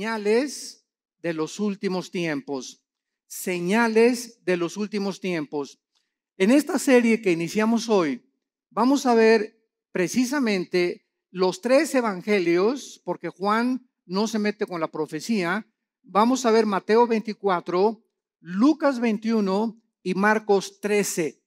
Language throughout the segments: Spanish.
señales de los últimos tiempos. Señales de los últimos tiempos. En esta serie que iniciamos hoy, vamos a ver precisamente los tres evangelios, porque Juan no se mete con la profecía. Vamos a ver Mateo 24, Lucas 21 y Marcos 13,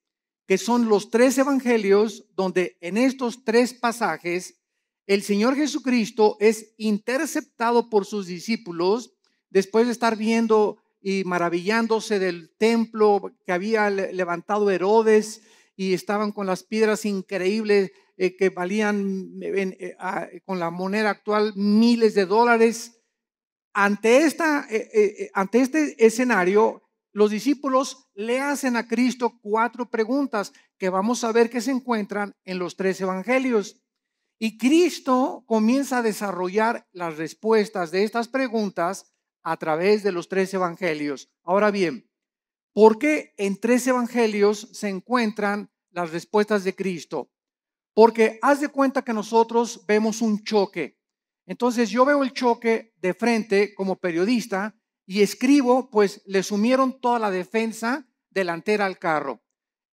que son los tres evangelios donde en estos tres pasajes el Señor Jesucristo es interceptado por sus discípulos después de estar viendo y maravillándose del templo que había levantado Herodes y estaban con las piedras increíbles eh, que valían eh, con la moneda actual miles de dólares. Ante, esta, eh, ante este escenario, los discípulos le hacen a Cristo cuatro preguntas que vamos a ver que se encuentran en los tres evangelios. Y Cristo comienza a desarrollar las respuestas de estas preguntas a través de los tres evangelios. Ahora bien, ¿por qué en tres evangelios se encuentran las respuestas de Cristo? Porque haz de cuenta que nosotros vemos un choque. Entonces yo veo el choque de frente como periodista y escribo, pues le sumieron toda la defensa delantera al carro.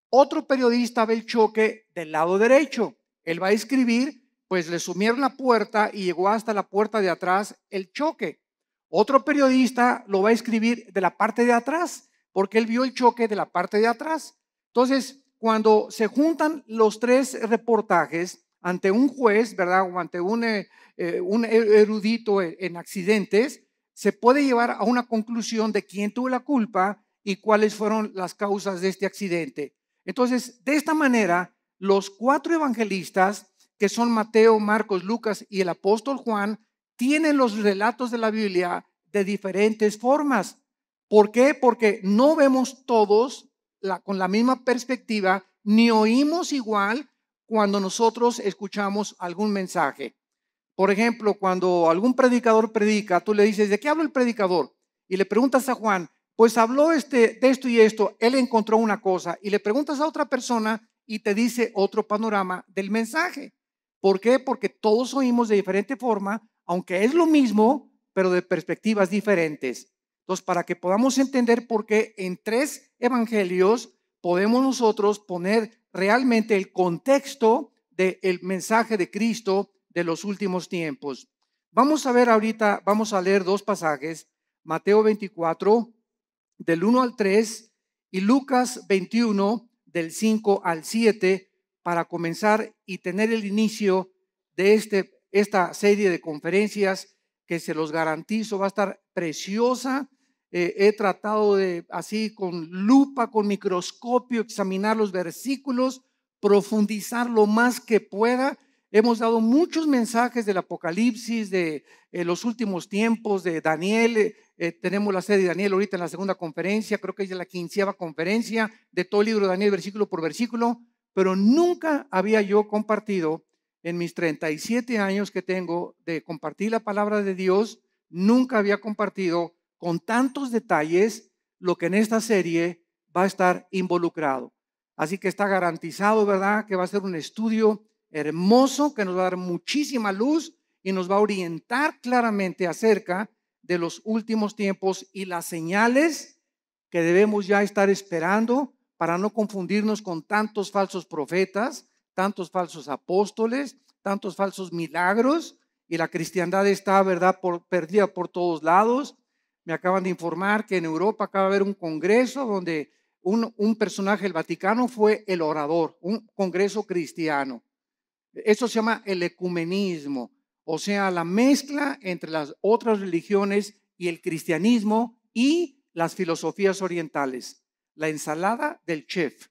Otro periodista ve el choque del lado derecho. Él va a escribir pues le sumieron la puerta y llegó hasta la puerta de atrás el choque. Otro periodista lo va a escribir de la parte de atrás, porque él vio el choque de la parte de atrás. Entonces, cuando se juntan los tres reportajes ante un juez, ¿verdad? O ante un, eh, eh, un er, erudito en accidentes, se puede llevar a una conclusión de quién tuvo la culpa y cuáles fueron las causas de este accidente. Entonces, de esta manera, los cuatro evangelistas que son Mateo, Marcos, Lucas y el apóstol Juan, tienen los relatos de la Biblia de diferentes formas. ¿Por qué? Porque no vemos todos la, con la misma perspectiva, ni oímos igual cuando nosotros escuchamos algún mensaje. Por ejemplo, cuando algún predicador predica, tú le dices, ¿de qué habló el predicador? Y le preguntas a Juan, pues habló este, de esto y esto, él encontró una cosa, y le preguntas a otra persona y te dice otro panorama del mensaje. ¿Por qué? Porque todos oímos de diferente forma, aunque es lo mismo, pero de perspectivas diferentes. Entonces, para que podamos entender por qué en tres evangelios podemos nosotros poner realmente el contexto del mensaje de Cristo de los últimos tiempos. Vamos a ver ahorita, vamos a leer dos pasajes, Mateo 24, del 1 al 3, y Lucas 21, del 5 al 7, para comenzar y tener el inicio de este, esta serie de conferencias que se los garantizo va a estar preciosa. Eh, he tratado de así con lupa, con microscopio, examinar los versículos, profundizar lo más que pueda. Hemos dado muchos mensajes del Apocalipsis, de eh, los últimos tiempos, de Daniel. Eh, tenemos la serie de Daniel ahorita en la segunda conferencia, creo que es la quinceava conferencia, de todo el libro de Daniel, versículo por versículo pero nunca había yo compartido en mis 37 años que tengo de compartir la palabra de Dios, nunca había compartido con tantos detalles lo que en esta serie va a estar involucrado. Así que está garantizado, ¿verdad? Que va a ser un estudio hermoso que nos va a dar muchísima luz y nos va a orientar claramente acerca de los últimos tiempos y las señales que debemos ya estar esperando para no confundirnos con tantos falsos profetas, tantos falsos apóstoles, tantos falsos milagros, y la cristiandad está, ¿verdad?, perdida por todos lados. Me acaban de informar que en Europa acaba de haber un congreso donde un personaje del Vaticano fue el orador, un congreso cristiano. Eso se llama el ecumenismo, o sea, la mezcla entre las otras religiones y el cristianismo y las filosofías orientales la ensalada del chef.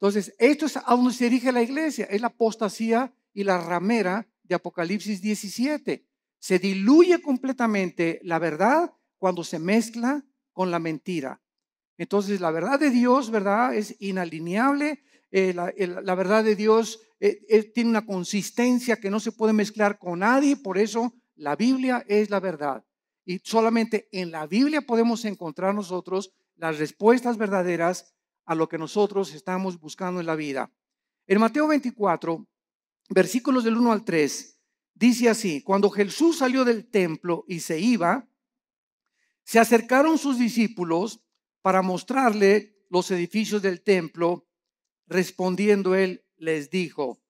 Entonces, esto es a donde se dirige la iglesia, es la apostasía y la ramera de Apocalipsis 17. Se diluye completamente la verdad cuando se mezcla con la mentira. Entonces, la verdad de Dios, ¿verdad? Es inalineable. Eh, la, verdad de Dios eh, eh, tiene una consistencia que no se puede mezclar con nadie. Por eso, la Biblia es la verdad. Y solamente en la Biblia podemos encontrar nosotros las respuestas verdaderas a lo que nosotros estamos buscando en la vida. En Mateo 24, versículos del 1 al 3, dice así, cuando Jesús salió del templo y se iba, se acercaron sus discípulos para mostrarle los edificios del templo, respondiendo él les dijo,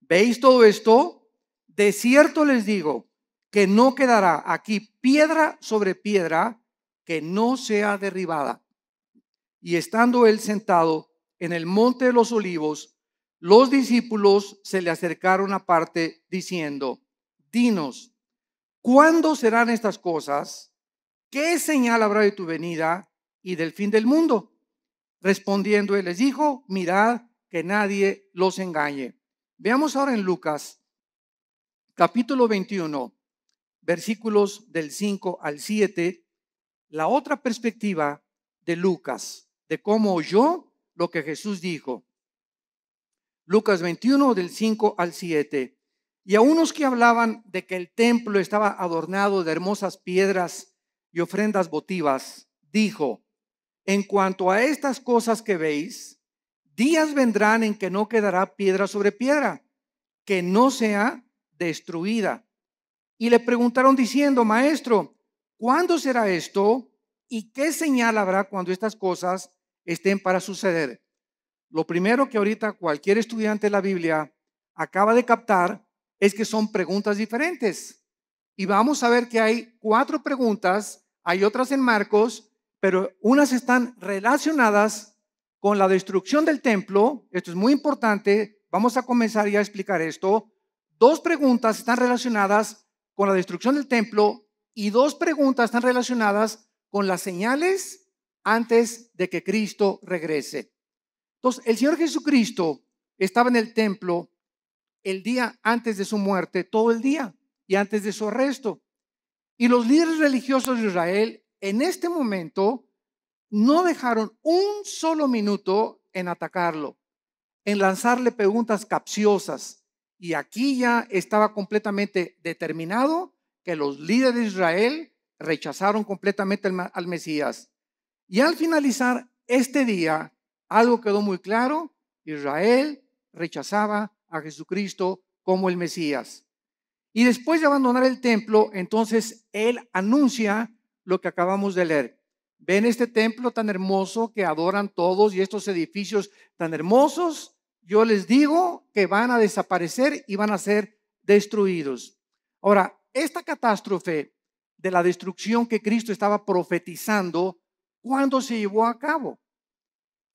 ¿veis todo esto? De cierto les digo que no quedará aquí piedra sobre piedra que no sea derribada. Y estando él sentado en el monte de los olivos, los discípulos se le acercaron aparte diciendo, dinos, ¿cuándo serán estas cosas? ¿Qué señal habrá de tu venida y del fin del mundo? Respondiendo él les dijo, mirad que nadie los engañe. Veamos ahora en Lucas capítulo 21, versículos del 5 al 7, la otra perspectiva de Lucas de cómo oyó lo que Jesús dijo. Lucas 21 del 5 al 7. Y a unos que hablaban de que el templo estaba adornado de hermosas piedras y ofrendas votivas, dijo, en cuanto a estas cosas que veis, días vendrán en que no quedará piedra sobre piedra, que no sea destruida. Y le preguntaron diciendo, maestro, ¿cuándo será esto? ¿Y qué señal habrá cuando estas cosas estén para suceder. Lo primero que ahorita cualquier estudiante de la Biblia acaba de captar es que son preguntas diferentes. Y vamos a ver que hay cuatro preguntas, hay otras en Marcos, pero unas están relacionadas con la destrucción del templo. Esto es muy importante. Vamos a comenzar ya a explicar esto. Dos preguntas están relacionadas con la destrucción del templo y dos preguntas están relacionadas con las señales antes de que Cristo regrese. Entonces, el Señor Jesucristo estaba en el templo el día antes de su muerte, todo el día, y antes de su arresto. Y los líderes religiosos de Israel en este momento no dejaron un solo minuto en atacarlo, en lanzarle preguntas capciosas. Y aquí ya estaba completamente determinado que los líderes de Israel rechazaron completamente al Mesías. Y al finalizar este día, algo quedó muy claro, Israel rechazaba a Jesucristo como el Mesías. Y después de abandonar el templo, entonces él anuncia lo que acabamos de leer. Ven este templo tan hermoso que adoran todos y estos edificios tan hermosos, yo les digo que van a desaparecer y van a ser destruidos. Ahora, esta catástrofe de la destrucción que Cristo estaba profetizando cuándo se llevó a cabo.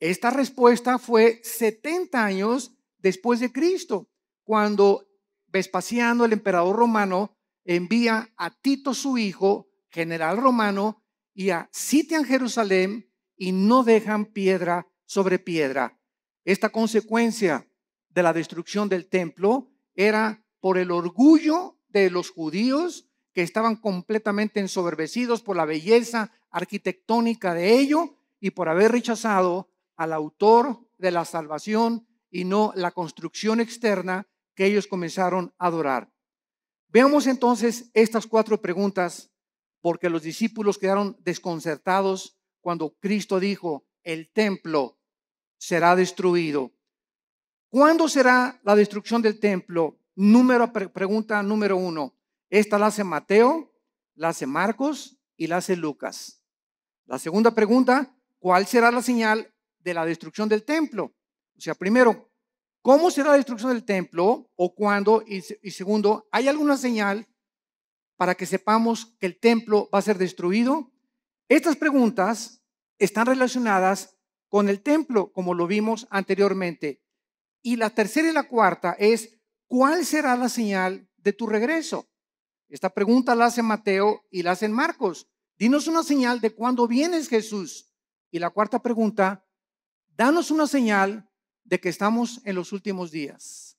Esta respuesta fue 70 años después de Cristo, cuando Vespasiano, el emperador romano, envía a Tito su hijo, general romano, y a sitian Jerusalén y no dejan piedra sobre piedra. Esta consecuencia de la destrucción del templo era por el orgullo de los judíos que estaban completamente ensoberbecidos por la belleza arquitectónica de ello y por haber rechazado al autor de la salvación y no la construcción externa que ellos comenzaron a adorar. Veamos entonces estas cuatro preguntas porque los discípulos quedaron desconcertados cuando Cristo dijo, el templo será destruido. ¿Cuándo será la destrucción del templo? Número, pregunta número uno. Esta la hace Mateo, la hace Marcos y la hace Lucas. La segunda pregunta, ¿cuál será la señal de la destrucción del templo? O sea, primero, ¿cómo será la destrucción del templo o cuándo? Y, segundo, ¿hay alguna señal para que sepamos que el templo va a ser destruido? Estas preguntas están relacionadas con el templo, como lo vimos anteriormente. Y la tercera y la cuarta es, ¿cuál será la señal de tu regreso? Esta pregunta la hace Mateo y la hace Marcos. Dinos una señal de cuándo vienes Jesús. Y la cuarta pregunta, danos una señal de que estamos en los últimos días,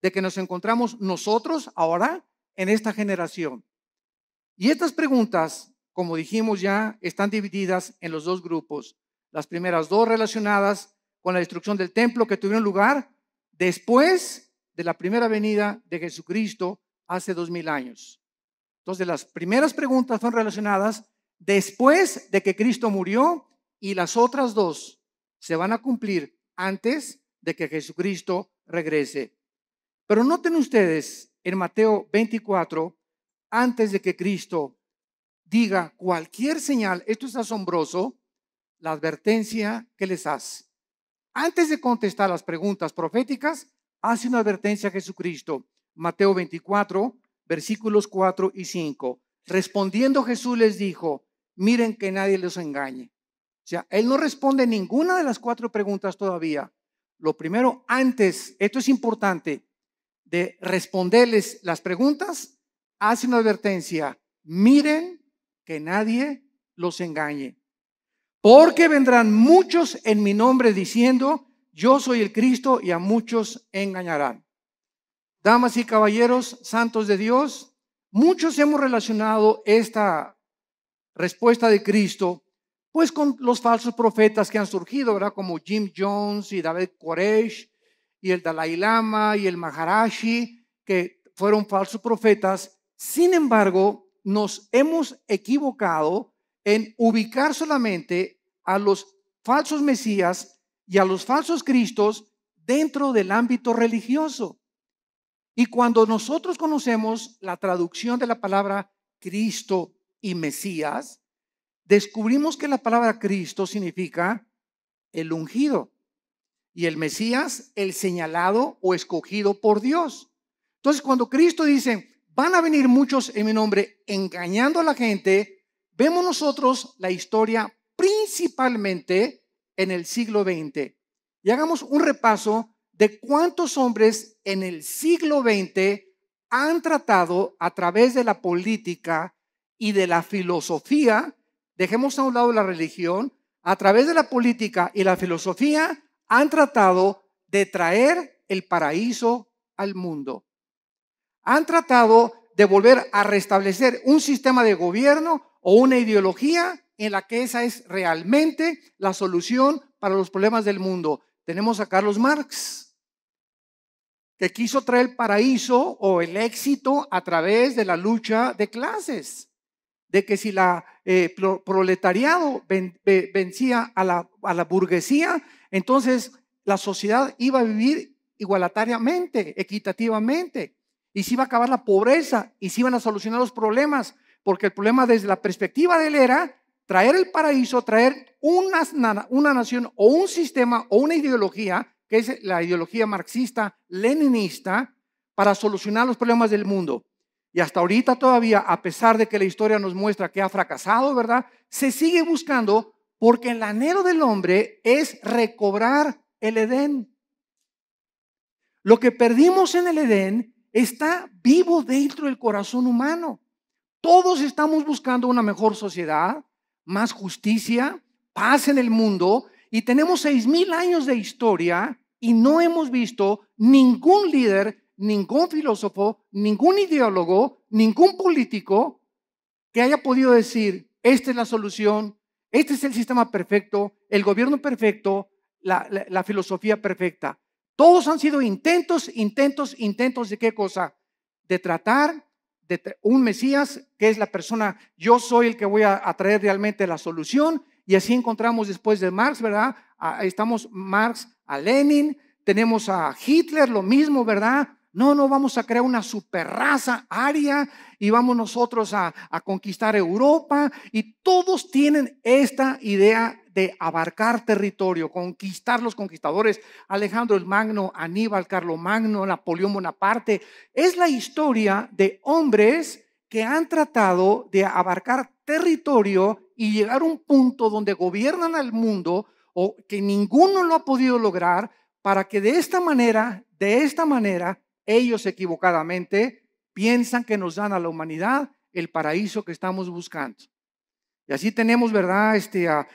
de que nos encontramos nosotros ahora en esta generación. Y estas preguntas, como dijimos ya, están divididas en los dos grupos. Las primeras dos relacionadas con la destrucción del templo que tuvieron lugar después de la primera venida de Jesucristo hace dos mil años. De las primeras preguntas son relacionadas después de que Cristo murió y las otras dos se van a cumplir antes de que Jesucristo regrese. Pero noten ustedes en Mateo 24, antes de que Cristo diga cualquier señal, esto es asombroso, la advertencia que les hace. Antes de contestar las preguntas proféticas, hace una advertencia a Jesucristo. Mateo 24, versículos 4 y 5. Respondiendo Jesús les dijo, miren que nadie los engañe. O sea, él no responde ninguna de las cuatro preguntas todavía. Lo primero, antes, esto es importante, de responderles las preguntas, hace una advertencia. Miren que nadie los engañe. Porque vendrán muchos en mi nombre diciendo, yo soy el Cristo y a muchos engañarán. Damas y caballeros, santos de Dios, muchos hemos relacionado esta respuesta de Cristo pues con los falsos profetas que han surgido, ¿verdad? Como Jim Jones y David Koresh y el Dalai Lama y el Maharashi, que fueron falsos profetas. Sin embargo, nos hemos equivocado en ubicar solamente a los falsos mesías y a los falsos cristos dentro del ámbito religioso. Y cuando nosotros conocemos la traducción de la palabra Cristo y Mesías, descubrimos que la palabra Cristo significa el ungido y el Mesías el señalado o escogido por Dios. Entonces, cuando Cristo dice, van a venir muchos en mi nombre engañando a la gente, vemos nosotros la historia principalmente en el siglo XX. Y hagamos un repaso de cuántos hombres en el siglo XX han tratado a través de la política y de la filosofía, dejemos a un lado la religión, a través de la política y la filosofía han tratado de traer el paraíso al mundo. Han tratado de volver a restablecer un sistema de gobierno o una ideología en la que esa es realmente la solución para los problemas del mundo. Tenemos a Carlos Marx, que quiso traer el paraíso o el éxito a través de la lucha de clases, de que si la eh, proletariado vencía a la, burguesía, entonces la sociedad iba a vivir igualitariamente, equitativamente, y se iba a acabar la pobreza y se iban a solucionar los problemas, porque el problema desde la perspectiva de él era traer el paraíso, traer una, una nación o un sistema o una ideología que es la ideología marxista, leninista, para solucionar los problemas del mundo. Y hasta ahorita todavía, a pesar de que la historia nos muestra que ha fracasado, ¿verdad? Se sigue buscando porque el anhelo del hombre es recobrar el Edén. Lo que perdimos en el Edén está vivo dentro del corazón humano. Todos estamos buscando una mejor sociedad, más justicia, paz en el mundo, y tenemos seis mil años de historia y no hemos visto ningún líder, ningún filósofo, ningún ideólogo, ningún político que haya podido decir, esta es la solución, este es el sistema perfecto, el gobierno perfecto, la, filosofía perfecta. Todos han sido intentos, intentos, intentos de qué cosa? De tratar de un Mesías, que es la persona, yo soy el que voy a traer realmente la solución, y así encontramos después de Marx, ¿verdad? estamos Marx a Lenin, tenemos a Hitler, lo mismo, ¿verdad? No, no vamos a crear una superraza aria y vamos nosotros a, conquistar Europa. Y todos tienen esta idea de abarcar territorio, conquistar los conquistadores, Alejandro el Magno, Aníbal, Magno, Napoleón Bonaparte. Es la historia de hombres que han tratado de abarcar territorio y llegar a un punto donde gobiernan al mundo o que ninguno lo ha podido lograr para que de esta manera, de esta manera, ellos equivocadamente piensan que nos dan a la humanidad el paraíso que estamos buscando. Y así tenemos, ¿verdad? Este, a,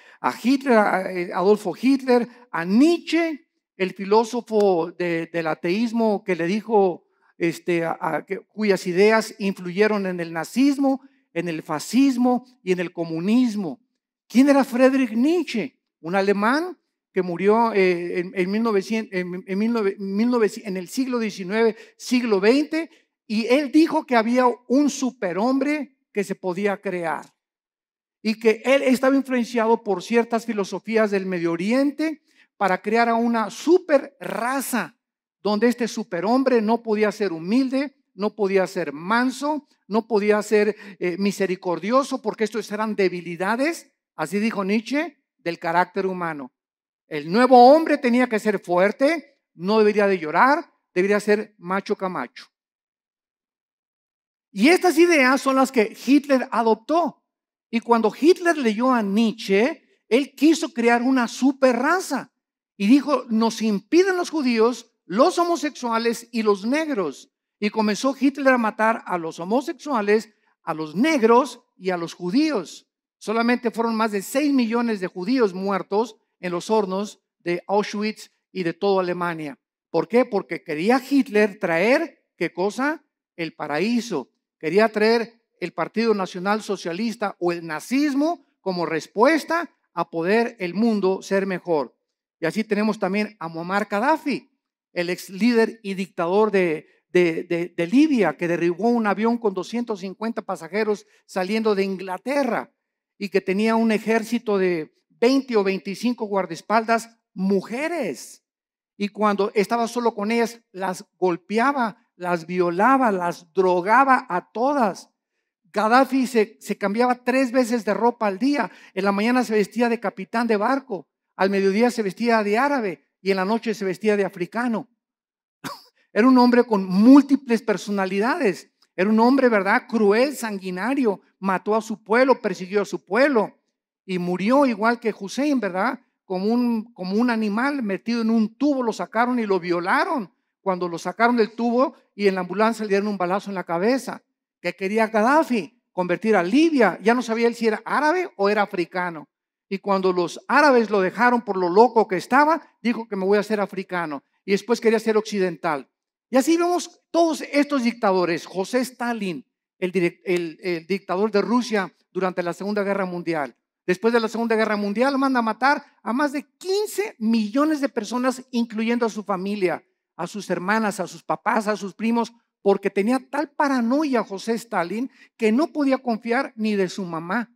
Hitler, a, eh, Adolfo Hitler, a Nietzsche, el filósofo del ateísmo que le dijo, este, a, cuyas ideas influyeron en el nazismo, en el fascismo y en el comunismo. ¿Quién era Friedrich Nietzsche? Un alemán que murió eh, en, en el siglo XIX, siglo XX, y él dijo que había un superhombre que se podía crear y que él estaba influenciado por ciertas filosofías del Medio Oriente para crear a una super raza donde este superhombre no podía ser humilde, no podía ser manso, no podía ser eh, misericordioso, porque estos eran debilidades, así dijo Nietzsche, del carácter humano. El nuevo hombre tenía que ser fuerte, no debería de llorar, debería ser macho camacho. Y estas ideas son las que Hitler adoptó. Y cuando Hitler leyó a Nietzsche, él quiso crear una super raza y dijo, nos impiden los judíos, los homosexuales y los negros. Y comenzó Hitler a matar a los homosexuales, a los negros y a los judíos. Solamente fueron más de 6 millones de judíos muertos en los hornos de Auschwitz y de toda Alemania. ¿Por qué? Porque quería Hitler traer, ¿qué cosa? El paraíso. Quería traer el Partido Nacional Socialista o el nazismo como respuesta a poder el mundo ser mejor. Y así tenemos también a Muammar Gaddafi, el ex líder y dictador de, de, Libia que derribó un avión con 250 pasajeros saliendo de Inglaterra y que tenía un ejército de 20 o 25 guardaespaldas mujeres. Y cuando estaba solo con ellas, las golpeaba, las violaba, las drogaba a todas. Gaddafi se, se, cambiaba tres veces de ropa al día. En la mañana se vestía de capitán de barco, al mediodía se vestía de árabe y en la noche se vestía de africano. Era un hombre con múltiples personalidades. Era un hombre, ¿verdad? Cruel, sanguinario. Mató a su pueblo, persiguió a su pueblo. Y murió igual que Hussein, ¿verdad? Como un, como un animal metido en un tubo, lo sacaron y lo violaron. Cuando lo sacaron del tubo y en la ambulancia le dieron un balazo en la cabeza. ¿Qué quería Gaddafi? Convertir a Libia. Ya no sabía él si era árabe o era africano. Y cuando los árabes lo dejaron por lo loco que estaba, dijo que me voy a hacer africano. Y después quería ser occidental. Y así vemos todos estos dictadores. José Stalin, el, dictador de Rusia durante la Segunda Guerra Mundial. Después de la Segunda Guerra Mundial manda a matar a más de 15 millones de personas, incluyendo a su familia, a sus hermanas, a sus papás, a sus primos, porque tenía tal paranoia José Stalin que no podía confiar ni de su mamá.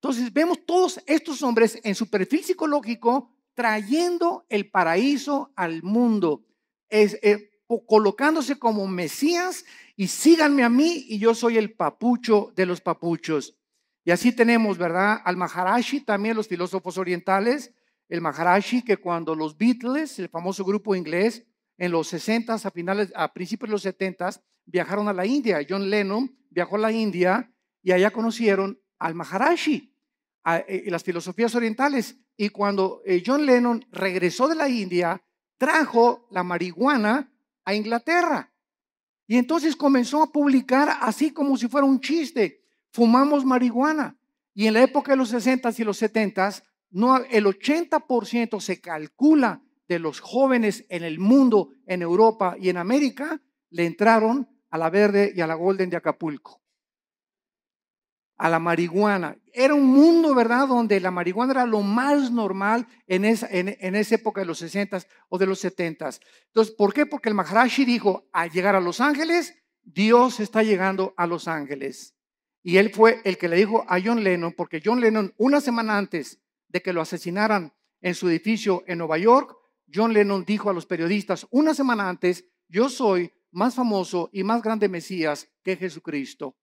Entonces vemos todos estos hombres en su perfil psicológico trayendo el paraíso al mundo. Es, eh, colocándose como Mesías y síganme a mí y yo soy el papucho de los papuchos. Y así tenemos, ¿verdad? Al Maharashi, también los filósofos orientales, el Maharashi que cuando los Beatles, el famoso grupo inglés, en los 60 a finales a principios de los 70 viajaron a la India. John Lennon viajó a la India y allá conocieron al Maharashi, a, eh, las filosofías orientales. Y cuando eh, John Lennon regresó de la India, trajo la marihuana a Inglaterra. Y entonces comenzó a publicar así como si fuera un chiste. Fumamos marihuana. Y en la época de los 60 y los 70 no, el 80% se calcula de los jóvenes en el mundo, en Europa y en América, le entraron a la verde y a la golden de Acapulco a la marihuana. Era un mundo, ¿verdad?, donde la marihuana era lo más normal en esa, época de los 60 o de los 70. Entonces, ¿por qué? Porque el Maharashi dijo, al llegar a Los Ángeles, Dios está llegando a Los Ángeles. Y él fue el que le dijo a John Lennon, porque John Lennon, una semana antes de que lo asesinaran en su edificio en Nueva York, John Lennon dijo a los periodistas, una semana antes, yo soy más famoso y más grande Mesías que Jesucristo.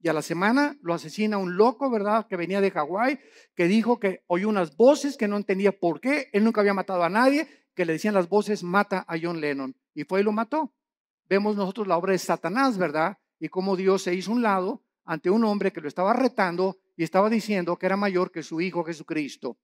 Y a la semana lo asesina un loco, ¿verdad? Que venía de Hawái, que dijo que oyó unas voces que no entendía por qué. Él nunca había matado a nadie, que le decían las voces, mata a John Lennon. Y fue y lo mató. Vemos nosotros la obra de Satanás, ¿verdad? Y cómo Dios se hizo un lado ante un hombre que lo estaba retando y estaba diciendo que era mayor que su hijo Jesucristo.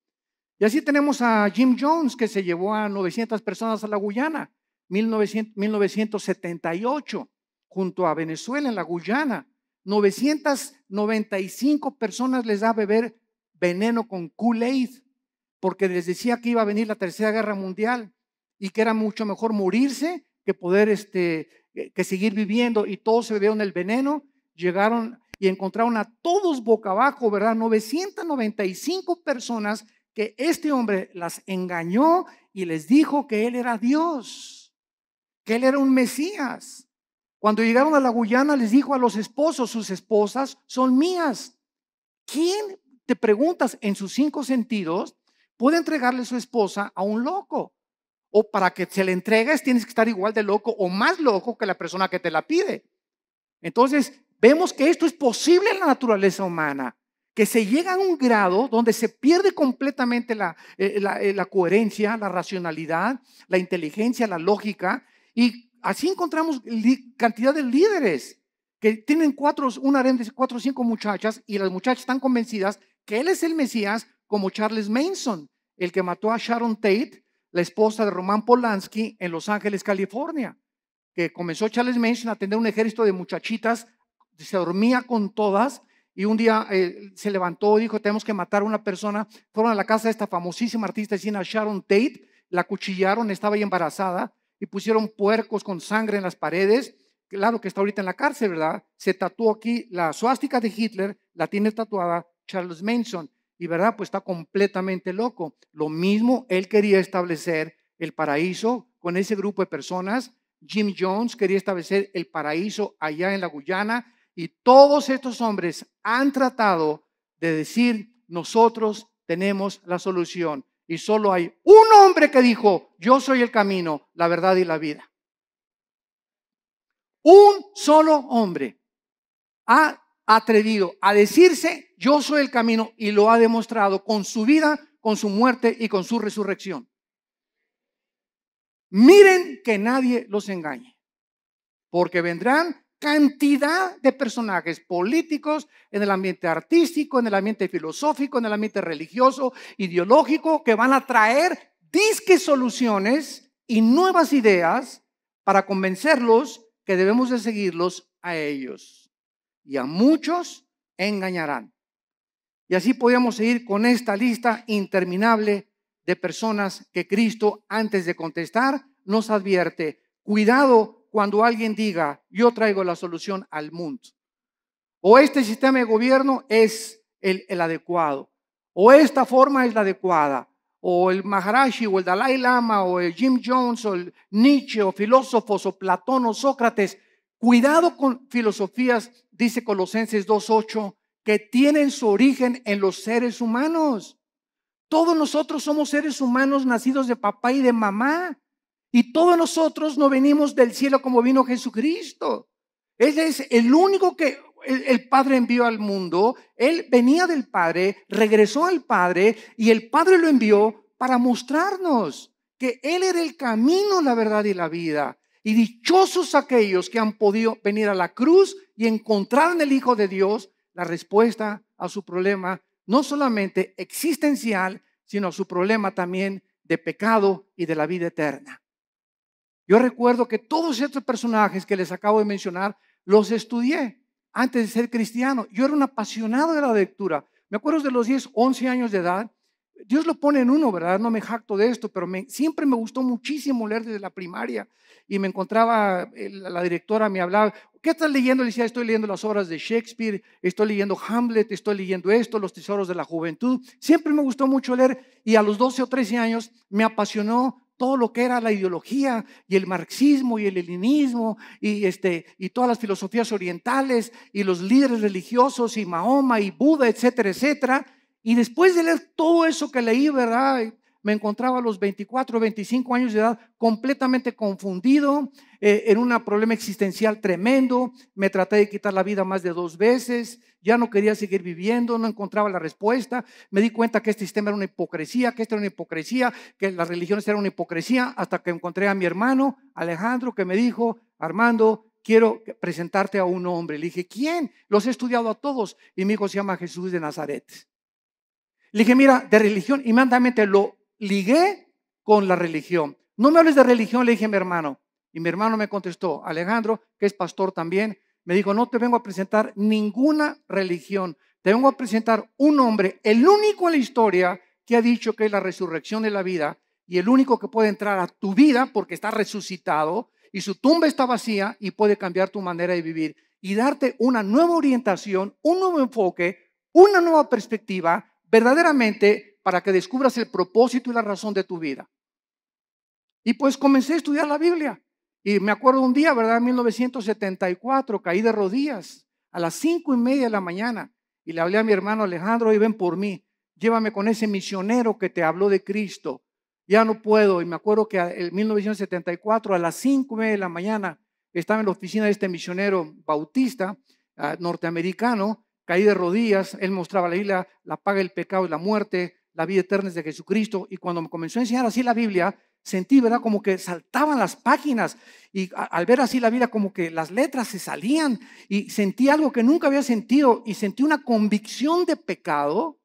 Y así tenemos a Jim Jones, que se llevó a 900 personas a la Guyana, 1978, junto a Venezuela en la Guyana. 995 personas les da a beber veneno con Kool-Aid, porque les decía que iba a venir la Tercera Guerra Mundial y que era mucho mejor morirse que poder, este, eh, que seguir viviendo. Y todos se bebieron el veneno, llegaron y encontraron a todos boca abajo, ¿verdad? 995 personas que este hombre las engañó y les dijo que él era Dios, que él era un Mesías. Cuando llegaron a la Guyana les dijo a los esposos, sus esposas son mías. ¿Quién, te preguntas, en sus cinco sentidos puede entregarle su esposa a un loco? O para que se le entregues tienes que estar igual de loco o más loco que la persona que te la pide. Entonces, vemos que esto es posible en la naturaleza humana, que se llega a un grado donde se pierde completamente la, eh, eh, la coherencia, la racionalidad, la inteligencia, la lógica, y así encontramos cantidad de líderes que tienen cuatro, una de cuatro o cinco muchachas y las muchachas están convencidas que él es el Mesías, como Charles Manson, el que mató a Sharon Tate, la esposa de Roman Polanski en Los Ángeles, California, que comenzó Charles Manson a tener un ejército de muchachitas, se dormía con todas y un día eh, se levantó y dijo, tenemos que matar a una persona. Fueron a la casa de esta famosísima artista de Sharon Tate, la cuchillaron, estaba ahí embarazada y pusieron puercos con sangre en las paredes. Claro que está ahorita en la cárcel, ¿verdad? Se tatuó aquí la suástica de Hitler, la tiene tatuada Charles Manson. Y, ¿verdad? Pues está completamente loco. Lo mismo, él quería establecer el paraíso con ese grupo de personas. Jim Jones quería establecer el paraíso allá en la Guyana. Y todos estos hombres han tratado de decir, nosotros tenemos la solución. Y solo hay un hombre que dijo, yo soy el camino, la verdad y la vida. Un solo hombre ha atrevido a decirse, yo soy el camino, y lo ha demostrado con su vida, con su muerte y con su resurrección. Miren que nadie los engañe, porque vendrán cantidad de personajes políticos, en el ambiente artístico, en el ambiente filosófico, en el ambiente religioso, ideológico, que van a traer disque soluciones y nuevas ideas para convencerlos que debemos de seguirlos a ellos. Y a muchos engañarán. Y así podíamos seguir con esta lista interminable de personas que Cristo, antes de contestar, nos advierte, cuidado cuando alguien diga, yo traigo la solución al mundo. O este sistema de gobierno es el, adecuado. O esta forma es la adecuada. O el Maharashi, o el Dalai Lama, o el Jim Jones, o el Nietzsche, o filósofos, o Platón, o Sócrates. Cuidado con filosofías, dice Colosenses 2.8, que tienen su origen en los seres humanos. Todos nosotros somos seres humanos nacidos de papá y de mamá. Y todos nosotros no venimos del cielo como vino Jesucristo. Él es el único que el, Padre envió al mundo. Él venía del Padre, regresó al Padre y el Padre lo envió para mostrarnos que Él era el camino, la verdad y la vida. Y dichosos aquellos que han podido venir a la cruz y encontrar en el Hijo de Dios la respuesta a su problema, no solamente existencial, sino a su problema también de pecado y de la vida eterna. Yo recuerdo que todos estos personajes que les acabo de mencionar los estudié antes de ser cristiano. Yo era un apasionado de la lectura. Me acuerdo de los 10, 11 años de edad. Dios lo pone en uno, ¿verdad? No me jacto de esto, pero siempre me gustó muchísimo leer desde la primaria. Y me encontraba, eh, la directora me hablaba, ¿qué estás leyendo? Le decía, estoy leyendo las obras de Shakespeare, estoy leyendo Hamlet, estoy leyendo esto, Los Tesoros de la Juventud. Siempre me gustó mucho leer y a los 12 o 13 años me apasionó todo lo que era la ideología y el marxismo y el helenismo y, este, y todas las filosofías orientales y los líderes religiosos y Mahoma y Buda, etcétera, etcétera. Y después de leer todo eso que leí, ¿verdad? me encontraba a los 24, 25 años de edad completamente confundido, eh, en un problema existencial tremendo, me traté de quitar la vida más de dos veces, ya no quería seguir viviendo, no encontraba la respuesta, me di cuenta que este sistema era una hipocresía, que esta era una hipocresía, que las religiones eran una hipocresía, hasta que encontré a mi hermano Alejandro que me dijo, Armando, quiero presentarte a un hombre. Le dije, ¿quién? Los he estudiado a todos. Y mi hijo se llama Jesús de Nazaret. Le dije, mira, de religión, y inmediatamente lo ligué con la religión. No me hables de religión, le dije a mi hermano. Y mi hermano me contestó, Alejandro, que es pastor también, me dijo, no te vengo a presentar ninguna religión, te vengo a presentar un hombre, el único en la historia que ha dicho que es la resurrección de la vida y el único que puede entrar a tu vida porque está resucitado y su tumba está vacía y puede cambiar tu manera de vivir y darte una nueva orientación, un nuevo enfoque, una nueva perspectiva verdaderamente para que descubras el propósito y la razón de tu vida. Y pues comencé a estudiar la Biblia. Y me acuerdo un día, ¿verdad? En 1974, caí de rodillas a las cinco y media de la mañana y le hablé a mi hermano Alejandro, y ven por mí, llévame con ese misionero que te habló de Cristo. Ya no puedo. Y me acuerdo que en 1974, a las cinco y media de la mañana, estaba en la oficina de este misionero bautista ah, norteamericano, caí de rodillas, él mostraba la isla, la paga el pecado y la muerte, la vida eterna es de Jesucristo. Y cuando me comenzó a enseñar así la Biblia, sentí, ¿verdad? Como que saltaban las páginas y al ver así la vida como que las letras se salían y sentí algo que nunca había sentido y sentí una convicción de pecado,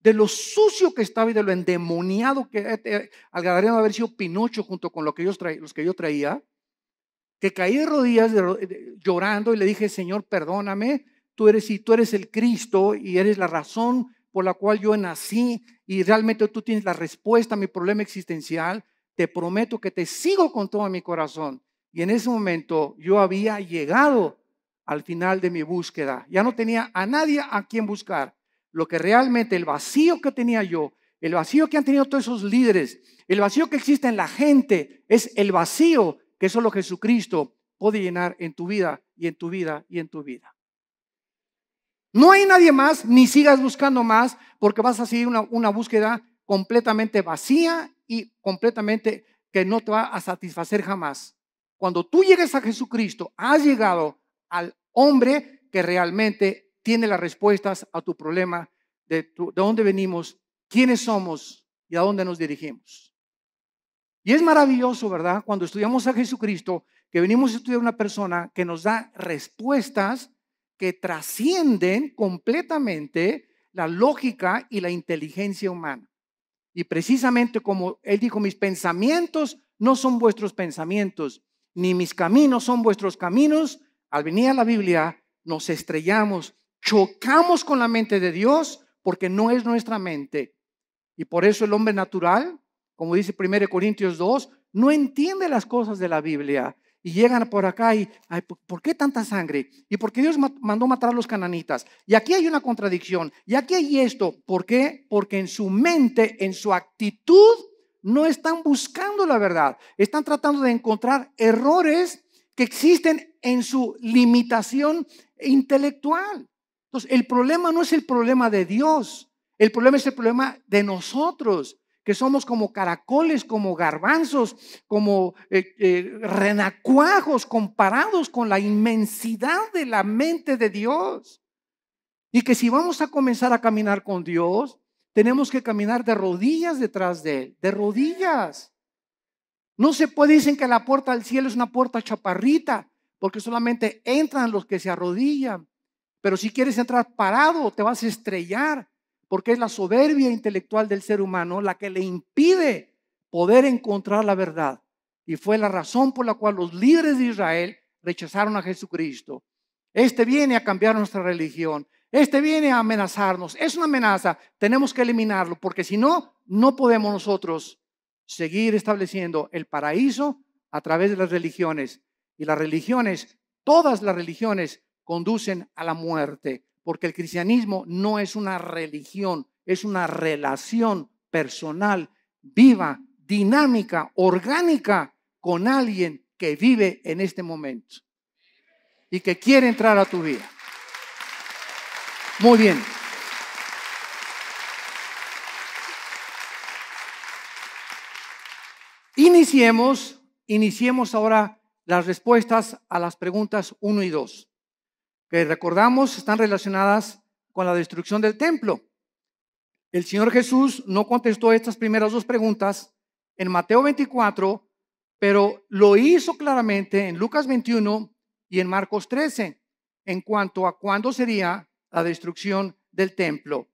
de lo sucio que estaba y de lo endemoniado que eh, eh de haber sido Pinocho junto con lo que yo los que yo traía, que caí de rodillas llorando y le dije, Señor, perdóname, tú eres, y tú eres el Cristo y eres la razón por la cual yo nací y realmente tú tienes la respuesta a mi problema existencial, te prometo que te sigo con todo mi corazón. Y en ese momento yo había llegado al final de mi búsqueda. Ya no tenía a nadie a quien buscar. Lo que realmente el vacío que tenía yo, el vacío que han tenido todos esos líderes, el vacío que existe en la gente, es el vacío que solo Jesucristo puede llenar en tu vida y en tu vida y en tu vida. No hay nadie más, ni sigas buscando más, porque vas a seguir una, búsqueda completamente vacía y completamente que no te va a satisfacer jamás. Cuando tú llegues a Jesucristo, has llegado al hombre que realmente tiene las respuestas a tu problema, de, de dónde venimos, quiénes somos y a dónde nos dirigimos. Y es maravilloso, ¿verdad? Cuando estudiamos a Jesucristo, que venimos a estudiar a una persona que nos da respuestas que trascienden completamente la lógica y la inteligencia humana. Y precisamente como él dijo, mis pensamientos no son vuestros pensamientos, ni mis caminos son vuestros caminos, al venir a la Biblia nos estrellamos, chocamos con la mente de Dios porque no es nuestra mente. Y por eso el hombre natural, como dice 1 Corintios 2, no entiende las cosas de la Biblia, y llegan por acá y, ¿por qué tanta sangre? ¿Y por qué Dios mandó matar a los cananitas? Y aquí hay una contradicción, y aquí hay esto. ¿Por qué? Porque en su mente, en su actitud, no están buscando la verdad, están tratando de encontrar errores que existen en su limitación intelectual. Entonces, el problema no es el problema de Dios, el problema es el problema de nosotros que somos como caracoles, como garbanzos, como eh, eh, renacuajos comparados con la inmensidad de la mente de Dios. Y que si vamos a comenzar a caminar con Dios, tenemos que caminar de rodillas detrás de Él, de rodillas. No se puede, decir que la puerta al cielo es una puerta chaparrita, porque solamente entran los que se arrodillan. Pero si quieres entrar parado, te vas a estrellar porque es la soberbia intelectual del ser humano la que le impide poder encontrar la verdad. Y fue la razón por la cual los líderes de Israel rechazaron a Jesucristo. Este viene a cambiar nuestra religión. Este viene a amenazarnos. Es una amenaza. Tenemos que eliminarlo porque si no, no podemos nosotros seguir estableciendo el paraíso a través de las religiones. Y las religiones, todas las religiones, conducen a la muerte porque el cristianismo no es una religión, es una relación personal, viva, dinámica, orgánica con alguien que vive en este momento y que quiere entrar a tu vida. Muy bien. Iniciemos, iniciemos ahora las respuestas a las preguntas 1 y 2 que recordamos están relacionadas con la destrucción del templo. El Señor Jesús no contestó estas primeras dos preguntas en Mateo 24, pero lo hizo claramente en Lucas 21 y en Marcos 13 en cuanto a cuándo sería la destrucción del templo.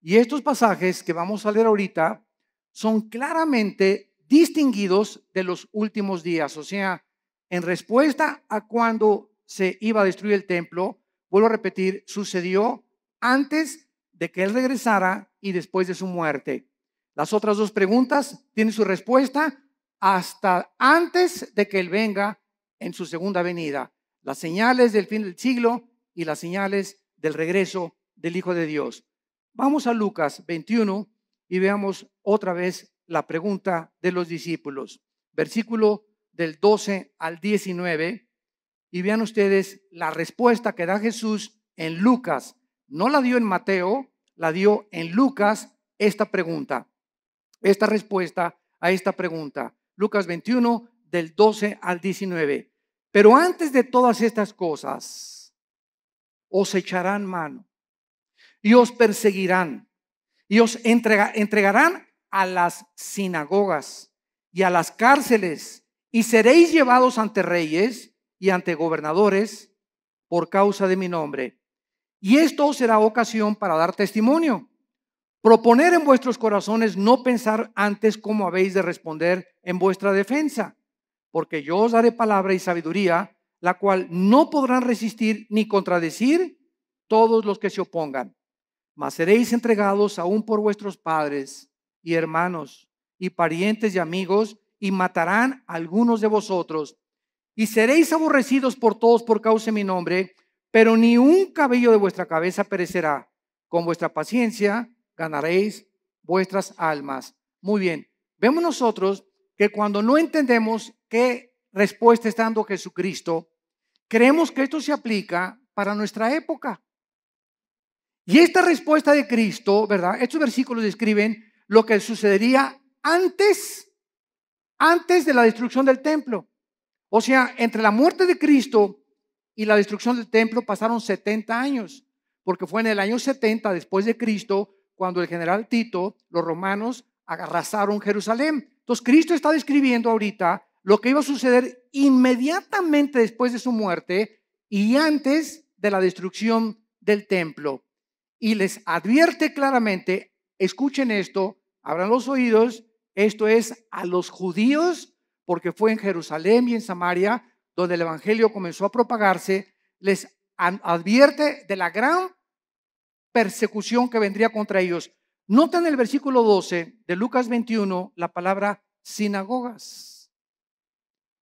Y estos pasajes que vamos a leer ahorita son claramente distinguidos de los últimos días, o sea, en respuesta a cuándo, se iba a destruir el templo, vuelvo a repetir, sucedió antes de que él regresara y después de su muerte. Las otras dos preguntas tienen su respuesta hasta antes de que él venga en su segunda venida. Las señales del fin del siglo y las señales del regreso del Hijo de Dios. Vamos a Lucas 21 y veamos otra vez la pregunta de los discípulos. Versículo del 12 al 19 y vean ustedes la respuesta que da Jesús en Lucas. No la dio en Mateo, la dio en Lucas esta pregunta. Esta respuesta a esta pregunta. Lucas 21, del 12 al 19. Pero antes de todas estas cosas, os echarán mano y os perseguirán y os entregarán a las sinagogas y a las cárceles y seréis llevados ante reyes y ante gobernadores por causa de mi nombre. Y esto será ocasión para dar testimonio. Proponer en vuestros corazones no pensar antes cómo habéis de responder en vuestra defensa, porque yo os daré palabra y sabiduría, la cual no podrán resistir ni contradecir todos los que se opongan. Mas seréis entregados aún por vuestros padres y hermanos y parientes y amigos, y matarán algunos de vosotros y seréis aborrecidos por todos por causa de mi nombre, pero ni un cabello de vuestra cabeza perecerá. Con vuestra paciencia ganaréis vuestras almas. Muy bien, vemos nosotros que cuando no entendemos qué respuesta está dando Jesucristo, creemos que esto se aplica para nuestra época. Y esta respuesta de Cristo, ¿verdad? Estos versículos describen lo que sucedería antes, antes de la destrucción del templo. O sea, entre la muerte de Cristo y la destrucción del templo pasaron 70 años, porque fue en el año 70 después de Cristo cuando el general Tito, los romanos, arrasaron Jerusalén. Entonces Cristo está describiendo ahorita lo que iba a suceder inmediatamente después de su muerte y antes de la destrucción del templo. Y les advierte claramente, escuchen esto, abran los oídos, esto es a los judíos porque fue en Jerusalén y en Samaria donde el Evangelio comenzó a propagarse, les advierte de la gran persecución que vendría contra ellos. Nota en el versículo 12 de Lucas 21 la palabra sinagogas.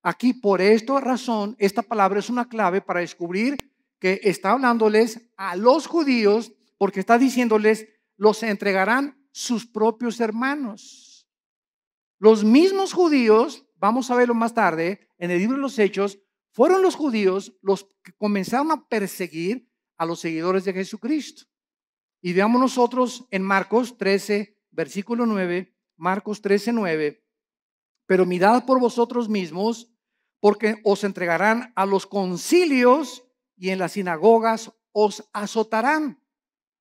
Aquí, por esta razón, esta palabra es una clave para descubrir que está hablándoles a los judíos, porque está diciéndoles, los entregarán sus propios hermanos. Los mismos judíos vamos a verlo más tarde, en el libro de los Hechos, fueron los judíos los que comenzaron a perseguir a los seguidores de Jesucristo. Y veamos nosotros en Marcos 13, versículo 9, Marcos 13, 9, pero mirad por vosotros mismos, porque os entregarán a los concilios y en las sinagogas os azotarán.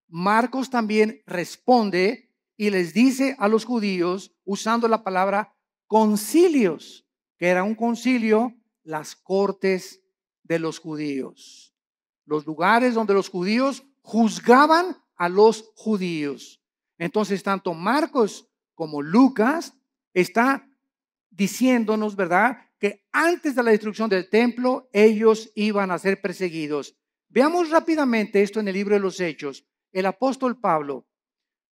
Marcos también responde y les dice a los judíos, usando la palabra concilios, que era un concilio, las cortes de los judíos, los lugares donde los judíos juzgaban a los judíos. Entonces, tanto Marcos como Lucas está diciéndonos, ¿verdad?, que antes de la destrucción del templo ellos iban a ser perseguidos. Veamos rápidamente esto en el libro de los Hechos. El apóstol Pablo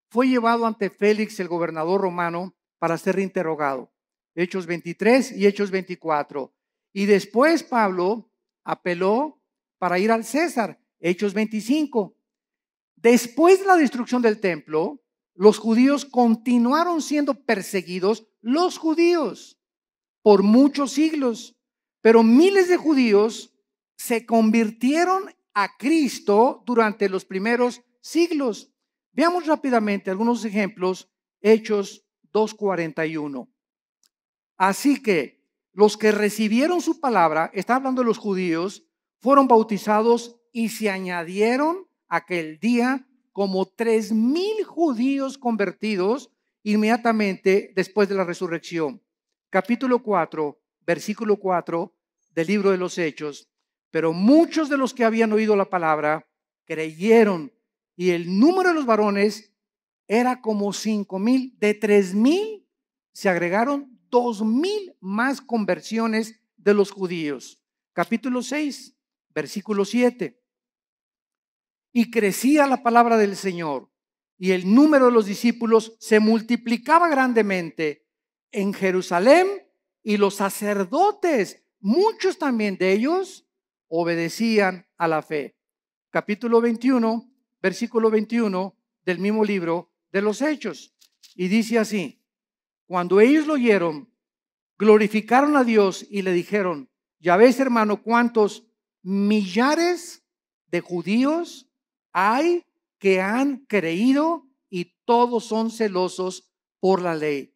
fue llevado ante Félix, el gobernador romano, para ser interrogado. Hechos 23 y Hechos 24. Y después Pablo apeló para ir al César, Hechos 25. Después de la destrucción del templo, los judíos continuaron siendo perseguidos, los judíos, por muchos siglos. Pero miles de judíos se convirtieron a Cristo durante los primeros siglos. Veamos rápidamente algunos ejemplos, Hechos 2.41. Así que los que recibieron su palabra, está hablando de los judíos, fueron bautizados y se añadieron aquel día como tres mil judíos convertidos inmediatamente después de la resurrección. Capítulo 4, versículo 4 del libro de los Hechos. Pero muchos de los que habían oído la palabra creyeron y el número de los varones era como cinco mil. De tres mil se agregaron dos mil más conversiones de los judíos. Capítulo 6, versículo 7. Y crecía la palabra del Señor y el número de los discípulos se multiplicaba grandemente en Jerusalén y los sacerdotes, muchos también de ellos, obedecían a la fe. Capítulo 21, versículo 21 del mismo libro de los Hechos. Y dice así, cuando ellos lo oyeron, glorificaron a Dios y le dijeron, ya ves hermano, cuántos millares de judíos hay que han creído y todos son celosos por la ley.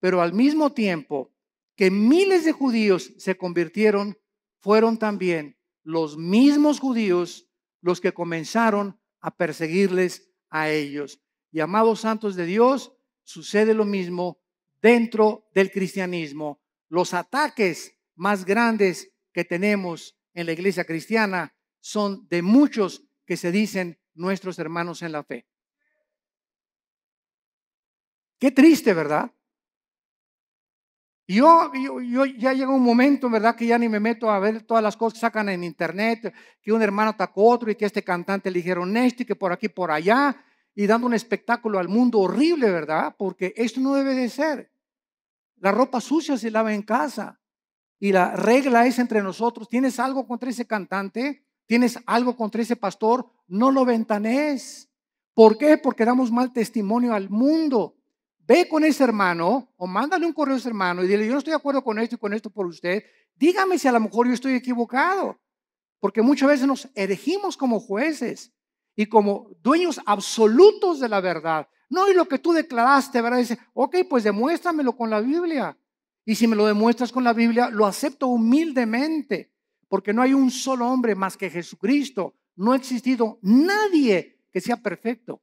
Pero al mismo tiempo que miles de judíos se convirtieron, fueron también los mismos judíos los que comenzaron a perseguirles a ellos. Y amados santos de Dios, sucede lo mismo dentro del cristianismo. Los ataques más grandes que tenemos en la iglesia cristiana son de muchos que se dicen nuestros hermanos en la fe. Qué triste, ¿verdad? Yo, yo, yo, ya llega un momento, ¿verdad? Que ya ni me meto a ver todas las cosas que sacan en internet, que un hermano atacó a otro y que este cantante le dijeron y que por aquí, por allá, y dando un espectáculo al mundo horrible, ¿verdad? Porque esto no debe de ser. La ropa sucia se lava en casa. Y la regla es entre nosotros, tienes algo contra ese cantante, tienes algo contra ese pastor, no lo ventanees. ¿Por qué? Porque damos mal testimonio al mundo. Ve con ese hermano o mándale un correo a ese hermano y dile, yo no estoy de acuerdo con esto y con esto por usted. Dígame si a lo mejor yo estoy equivocado. Porque muchas veces nos erigimos como jueces y como dueños absolutos de la verdad. No, y lo que tú declaraste, ¿verdad? Dice, ok, pues demuéstramelo con la Biblia. Y si me lo demuestras con la Biblia, lo acepto humildemente, porque no hay un solo hombre más que Jesucristo. No ha existido nadie que sea perfecto,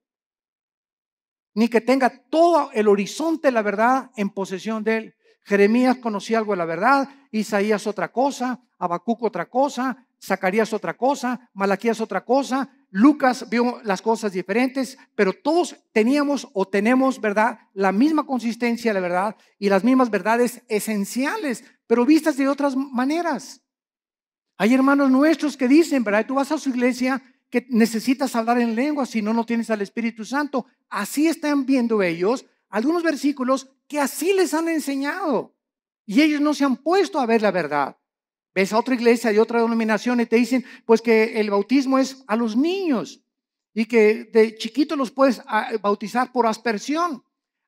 ni que tenga todo el horizonte de la verdad en posesión de él. Jeremías conocía algo de la verdad, Isaías otra cosa, Abacuc, otra cosa, Zacarías otra cosa, Malaquías otra cosa, Lucas vio las cosas diferentes, pero todos teníamos o tenemos, ¿verdad? La misma consistencia, la verdad, y las mismas verdades esenciales, pero vistas de otras maneras. Hay hermanos nuestros que dicen, ¿verdad? Tú vas a su iglesia que necesitas hablar en lengua, si no, no tienes al Espíritu Santo. Así están viendo ellos algunos versículos que así les han enseñado. Y ellos no se han puesto a ver la verdad. Ves a otra iglesia de otra denominación y te dicen, pues que el bautismo es a los niños y que de chiquitos los puedes ah, bautizar por aspersión.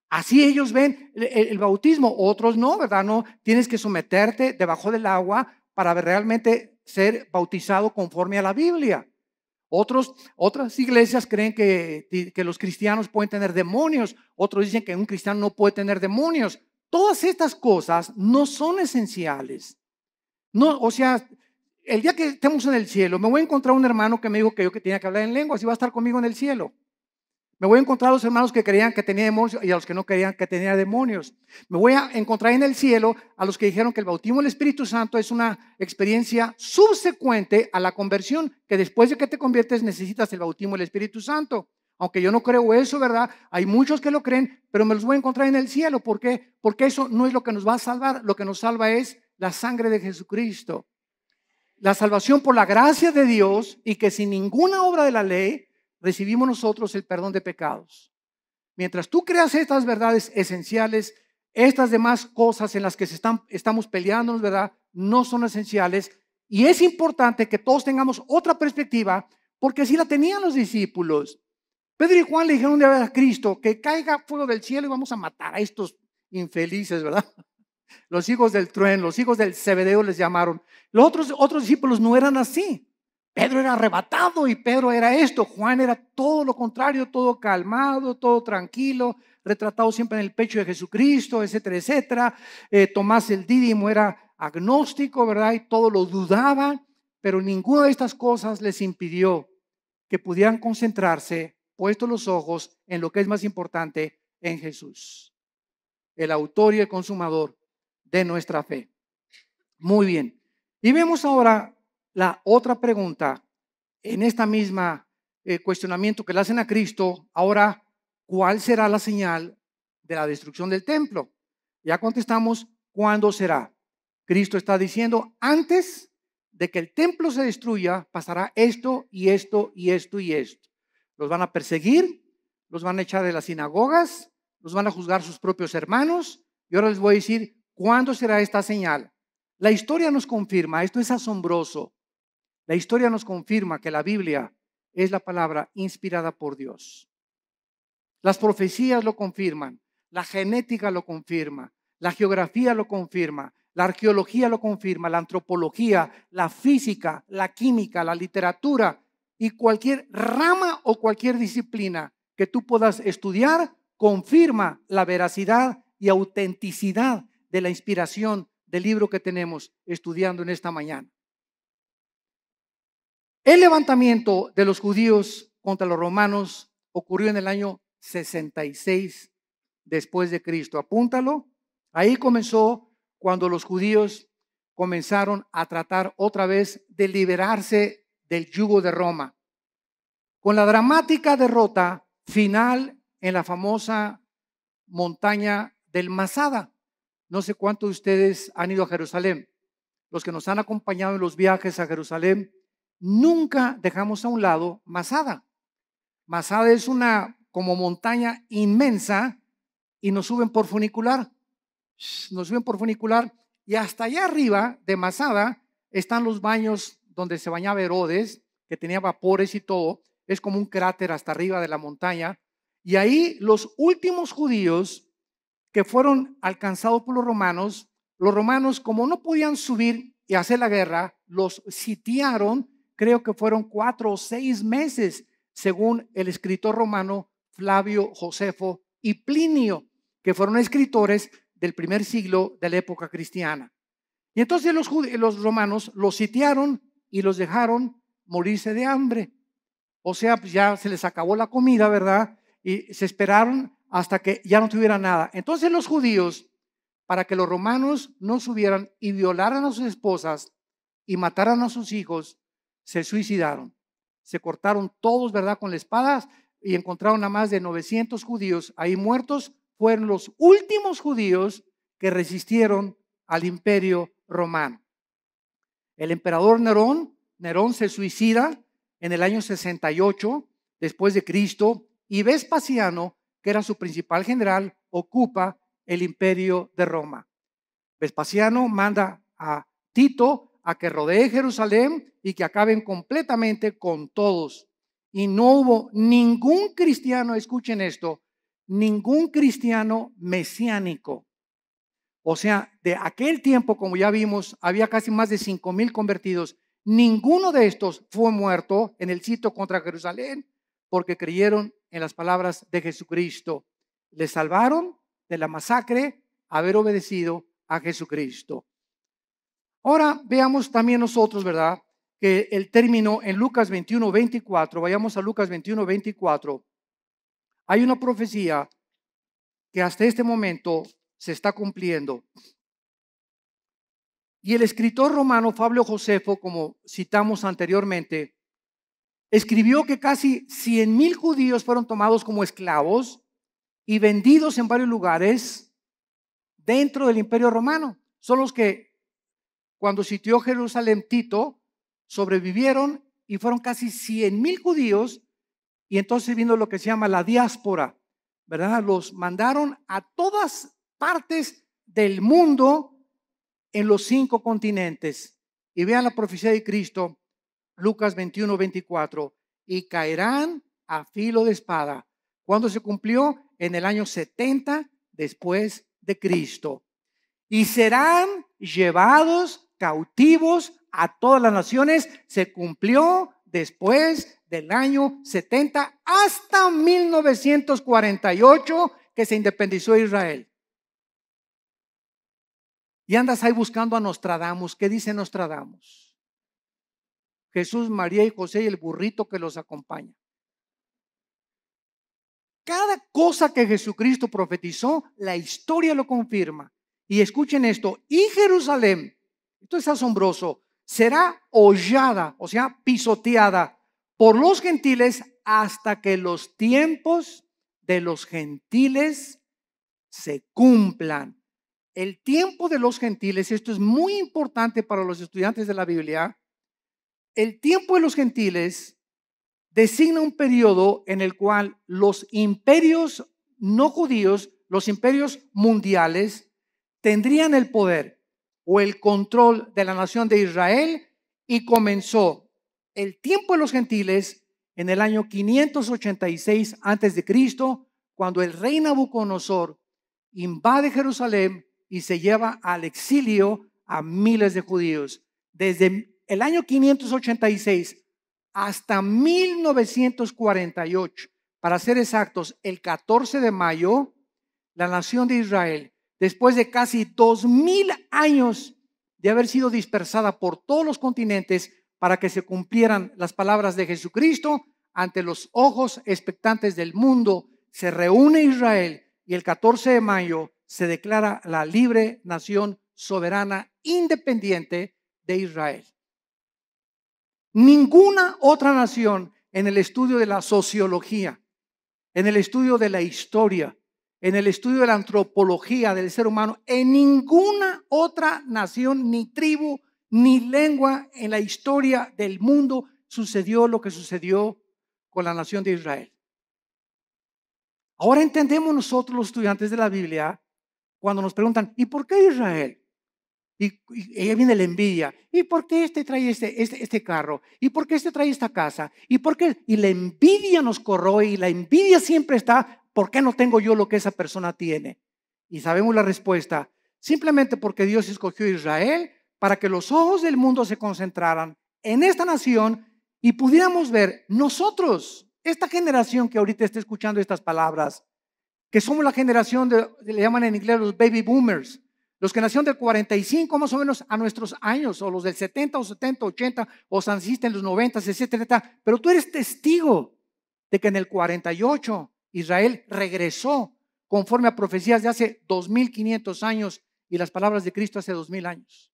Así ellos ven el, bautismo, otros no, ¿verdad? No, tienes que someterte debajo del agua para realmente ser bautizado conforme a la Biblia. Otros, otras iglesias creen que, que los cristianos pueden tener demonios, otros dicen que un cristiano no puede tener demonios. Todas estas cosas no son esenciales. No, o sea, el día que estemos en el cielo, me voy a encontrar un hermano que me dijo que yo que tenía que hablar en lenguas y va a estar conmigo en el cielo. Me voy a encontrar a los hermanos que creían que tenía demonios y a los que no creían que tenía demonios. Me voy a encontrar en el cielo a los que dijeron que el bautismo del Espíritu Santo es una experiencia subsecuente a la conversión, que después de que te conviertes necesitas el bautismo del Espíritu Santo. Aunque yo no creo eso, ¿verdad? Hay muchos que lo creen, pero me los voy a encontrar en el cielo. ¿Por qué? Porque eso no es lo que nos va a salvar. Lo que nos salva es la sangre de Jesucristo. La salvación por la gracia de Dios y que sin ninguna obra de la ley recibimos nosotros el perdón de pecados. Mientras tú creas estas verdades esenciales, estas demás cosas en las que se están, estamos peleándonos, ¿verdad? No son esenciales. Y es importante que todos tengamos otra perspectiva, porque si la tenían los discípulos, Pedro y Juan le dijeron de a Cristo que caiga fuego del cielo y vamos a matar a estos infelices, ¿verdad? Los hijos del trueno, los hijos del cebedeo les llamaron. Los otros, discípulos no eran así. Pedro era arrebatado y Pedro era esto. Juan era todo lo contrario, todo calmado, todo tranquilo, retratado siempre en el pecho de Jesucristo, etcétera, etcétera. Eh, Tomás el Dídimo era agnóstico, ¿verdad? Y todo lo dudaba, pero ninguna de estas cosas les impidió que pudieran concentrarse, puestos los ojos en lo que es más importante, en Jesús, el autor y el consumador de nuestra fe. Muy bien. Y vemos ahora la otra pregunta en esta misma eh, cuestionamiento que le hacen a Cristo. Ahora, ¿cuál será la señal de la destrucción del templo? Ya contestamos, ¿cuándo será? Cristo está diciendo, antes de que el templo se destruya, pasará esto y esto y esto y esto. Los van a perseguir, los van a echar de las sinagogas, los van a juzgar sus propios hermanos. Y ahora les voy a decir ¿Cuándo será esta señal? La historia nos confirma, esto es asombroso, la historia nos confirma que la Biblia es la palabra inspirada por Dios. Las profecías lo confirman, la genética lo confirma, la geografía lo confirma, la arqueología lo confirma, la antropología, la física, la química, la literatura y cualquier rama o cualquier disciplina que tú puedas estudiar confirma la veracidad y autenticidad de la inspiración del libro que tenemos estudiando en esta mañana. El levantamiento de los judíos contra los romanos ocurrió en el año 66 después de Cristo. Apúntalo. Ahí comenzó cuando los judíos comenzaron a tratar otra vez de liberarse del yugo de Roma. Con la dramática derrota final en la famosa montaña del Masada, no sé cuántos de ustedes han ido a Jerusalén. Los que nos han acompañado en los viajes a Jerusalén, nunca dejamos a un lado Masada. Masada es una como montaña inmensa y nos suben por funicular. Nos suben por funicular y hasta allá arriba de Masada están los baños donde se bañaba Herodes, que tenía vapores y todo. Es como un cráter hasta arriba de la montaña. Y ahí los últimos judíos que fueron alcanzados por los romanos, los romanos como no podían subir y hacer la guerra, los sitiaron, creo que fueron cuatro o seis meses, según el escritor romano Flavio Josefo y Plinio, que fueron escritores del primer siglo de la época cristiana. Y entonces los, romanos los sitiaron y los dejaron morirse de hambre. O sea, pues ya se les acabó la comida, ¿verdad? Y se esperaron hasta que ya no tuviera nada. Entonces los judíos, para que los romanos no subieran y violaran a sus esposas y mataran a sus hijos, se suicidaron. Se cortaron todos, ¿verdad?, con la espadas y encontraron a más de 900 judíos ahí muertos. Fueron los últimos judíos que resistieron al imperio romano. El emperador Nerón, Nerón se suicida en el año 68 después de Cristo y Vespasiano que era su principal general, ocupa el imperio de Roma. Vespasiano manda a Tito a que rodee Jerusalén y que acaben completamente con todos. Y no hubo ningún cristiano, escuchen esto, ningún cristiano mesiánico. O sea, de aquel tiempo, como ya vimos, había casi más de 5 mil convertidos. Ninguno de estos fue muerto en el sitio contra Jerusalén porque creyeron en las palabras de Jesucristo. Le salvaron de la masacre haber obedecido a Jesucristo. Ahora veamos también nosotros, ¿verdad? Que el término en Lucas 21, 24, vayamos a Lucas 21, 24. Hay una profecía que hasta este momento se está cumpliendo. Y el escritor romano Fabio Josefo, como citamos anteriormente, escribió que casi mil judíos fueron tomados como esclavos y vendidos en varios lugares dentro del imperio romano. Son los que cuando sitió Jerusalén Tito sobrevivieron y fueron casi mil judíos y entonces vino lo que se llama la diáspora, ¿verdad? Los mandaron a todas partes del mundo en los cinco continentes. Y vean la profecía de Cristo Lucas 21, 24, y caerán a filo de espada. ¿Cuándo se cumplió? En el año 70 después de Cristo. Y serán llevados cautivos a todas las naciones. Se cumplió después del año 70 hasta 1948 que se independizó Israel. Y andas ahí buscando a Nostradamus. ¿Qué dice Nostradamus? Jesús, María y José y el burrito que los acompaña. Cada cosa que Jesucristo profetizó, la historia lo confirma. Y escuchen esto, y Jerusalén, esto es asombroso, será hollada, o sea, pisoteada por los gentiles hasta que los tiempos de los gentiles se cumplan. El tiempo de los gentiles, esto es muy importante para los estudiantes de la Biblia, el tiempo de los gentiles designa un periodo en el cual los imperios no judíos, los imperios mundiales, tendrían el poder o el control de la nación de Israel y comenzó el tiempo de los gentiles en el año 586 a.C., cuando el rey Nabucodonosor invade Jerusalén y se lleva al exilio a miles de judíos. Desde el año 586 hasta 1948, para ser exactos, el 14 de mayo, la nación de Israel, después de casi 2.000 años de haber sido dispersada por todos los continentes para que se cumplieran las palabras de Jesucristo, ante los ojos expectantes del mundo, se reúne Israel y el 14 de mayo se declara la libre nación soberana independiente de Israel. Ninguna otra nación en el estudio de la sociología, en el estudio de la historia, en el estudio de la antropología del ser humano, en ninguna otra nación, ni tribu, ni lengua en la historia del mundo sucedió lo que sucedió con la nación de Israel. Ahora entendemos nosotros los estudiantes de la Biblia cuando nos preguntan, ¿y por qué Israel? Y, ella viene la envidia. ¿Y por qué este trae este, este, este, carro? ¿Y por qué este trae esta casa? ¿Y por qué? Y la envidia nos corroe y la envidia siempre está, ¿por qué no tengo yo lo que esa persona tiene? Y sabemos la respuesta, simplemente porque Dios escogió a Israel para que los ojos del mundo se concentraran en esta nación y pudiéramos ver nosotros, esta generación que ahorita está escuchando estas palabras, que somos la generación le llaman en inglés los baby boomers, los que nacieron del 45 más o menos a nuestros años, o los del 70 o 70, 80, o naciste en los 90, etcétera, etcétera. Pero tú eres testigo de que en el 48 Israel regresó conforme a profecías de hace 2500 años y las palabras de Cristo hace 2000 años.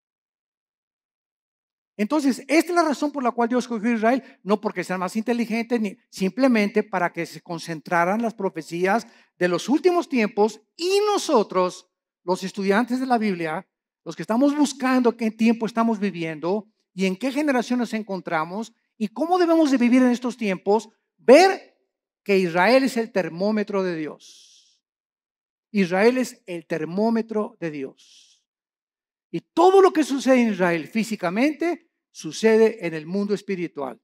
Entonces, esta es la razón por la cual Dios escogió a Israel, no porque sean más inteligente ni simplemente para que se concentraran las profecías de los últimos tiempos y nosotros los estudiantes de la Biblia, los que estamos buscando qué tiempo estamos viviendo y en qué generación nos encontramos y cómo debemos de vivir en estos tiempos, ver que Israel es el termómetro de Dios. Israel es el termómetro de Dios. Y todo lo que sucede en Israel físicamente sucede en el mundo espiritual.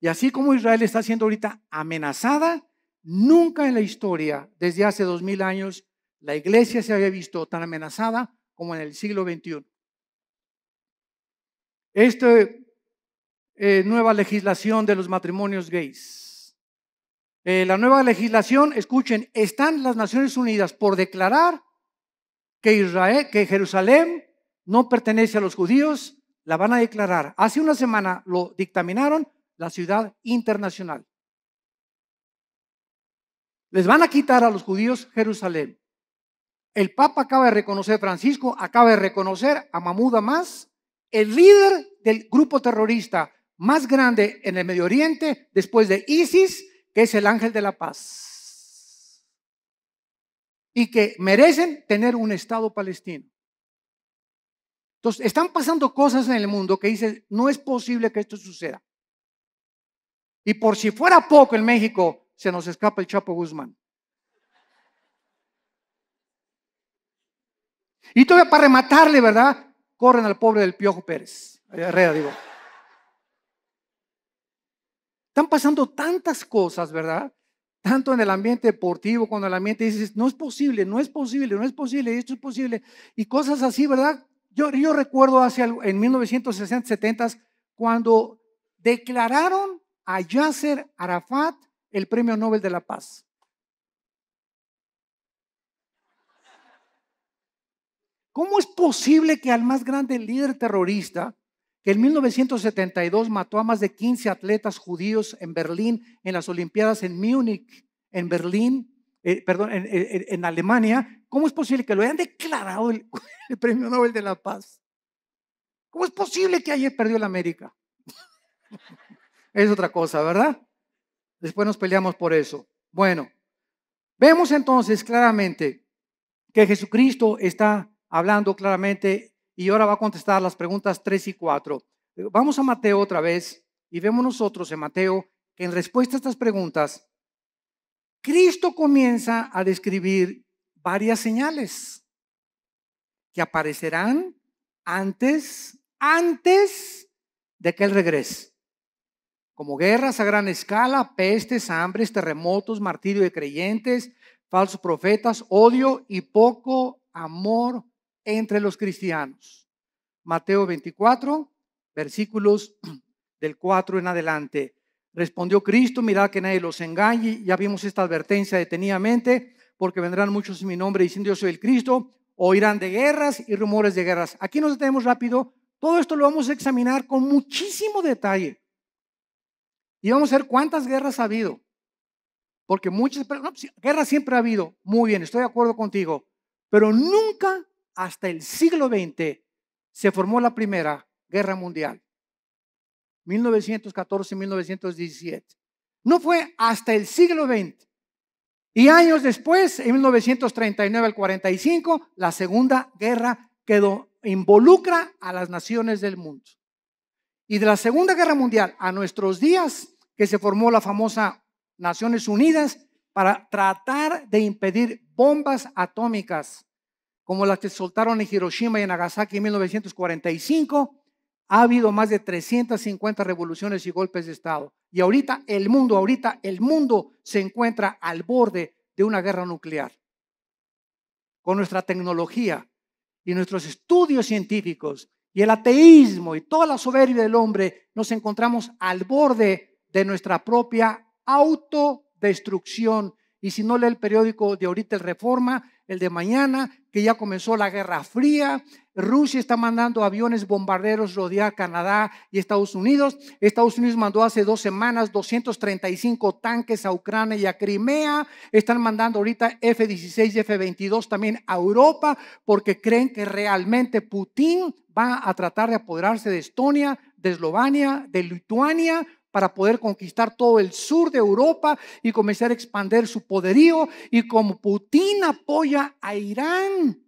Y así como Israel está siendo ahorita amenazada, nunca en la historia, desde hace dos mil años, la iglesia se había visto tan amenazada como en el siglo XXI. Esta eh, nueva legislación de los matrimonios gays. Eh, la nueva legislación, escuchen, están las Naciones Unidas por declarar que Israel, que Jerusalén no pertenece a los judíos, la van a declarar. Hace una semana lo dictaminaron la ciudad internacional. Les van a quitar a los judíos Jerusalén. El Papa acaba de reconocer, Francisco acaba de reconocer a Mahmoud Hamas, el líder del grupo terrorista más grande en el Medio Oriente, después de ISIS, que es el ángel de la paz. Y que merecen tener un Estado palestino. Entonces, están pasando cosas en el mundo que dicen, no es posible que esto suceda. Y por si fuera poco en México, se nos escapa el Chapo Guzmán. Y todavía para rematarle, ¿verdad? Corren al pobre del Piojo Pérez. Eh, digo. Están pasando tantas cosas, ¿verdad? Tanto en el ambiente deportivo, cuando el ambiente dices, no es posible, no es posible, no es posible, esto es posible. Y cosas así, ¿verdad? Yo, yo recuerdo en 1960, 70, cuando declararon a Yasser Arafat el Premio Nobel de la Paz. ¿Cómo es posible que al más grande líder terrorista, que en 1972 mató a más de 15 atletas judíos en Berlín, en las Olimpiadas en Múnich, en Berlín, eh, perdón, en, Alemania, ¿cómo es posible que lo hayan declarado el, el Premio Nobel de la Paz? ¿Cómo es posible que ayer perdió la América? es otra cosa, ¿verdad? Después nos peleamos por eso. Bueno, vemos entonces claramente que Jesucristo está hablando claramente y ahora va a contestar las preguntas 3 y 4. Eh, vamos a Mateo otra vez y vemos nosotros en Mateo que en respuesta a estas preguntas, Cristo comienza a describir varias señales que aparecerán antes, antes de que Él regrese. Como guerras a gran escala, pestes, hambres, terremotos, martirio de creyentes, falsos profetas, odio y poco amor entre los cristianos. Mateo 24, versículos del 4 en adelante. Respondió Cristo, mirad que nadie los engañe. Ya vimos esta advertencia detenidamente, porque vendrán muchos en mi nombre diciendo yo soy el Cristo, oirán de guerras y rumores de guerras. Aquí nos detenemos rápido. Todo esto lo vamos a examinar con muchísimo detalle. Y vamos a ver cuántas guerras ha habido. Porque muchas no, pues, guerras siempre ha habido. Muy bien, estoy de acuerdo contigo. Pero nunca hasta el siglo XX se formó la Primera Guerra Mundial, 1914-1917. No fue hasta el siglo XX. Y años después, en 1939 al 45, la Segunda Guerra quedó, involucra a las naciones del mundo. Y de la Segunda Guerra Mundial a nuestros días, que se formó la famosa Naciones Unidas para tratar de impedir bombas atómicas como las que soltaron en Hiroshima y en Nagasaki en 1945, ha habido más de 350 revoluciones y golpes de Estado. Y ahorita el mundo, ahorita el mundo se encuentra al borde de una guerra nuclear. Con nuestra tecnología y nuestros estudios científicos y el ateísmo y toda la soberbia del hombre, nos encontramos al borde de nuestra propia autodestrucción. Y si no lee el periódico de ahorita el Reforma, el de mañana, que ya comenzó la Guerra Fría. Rusia está mandando aviones bombarderos rodear Canadá y Estados Unidos. Estados Unidos mandó hace dos semanas 235 tanques a Ucrania y a Crimea. Están mandando ahorita F-16 y F-22 también a Europa porque creen que realmente Putin va a tratar de apoderarse de Estonia, de Eslovenia, de Lituania, para poder conquistar todo el sur de Europa y comenzar a expandir su poderío. Y como Putin apoya a Irán,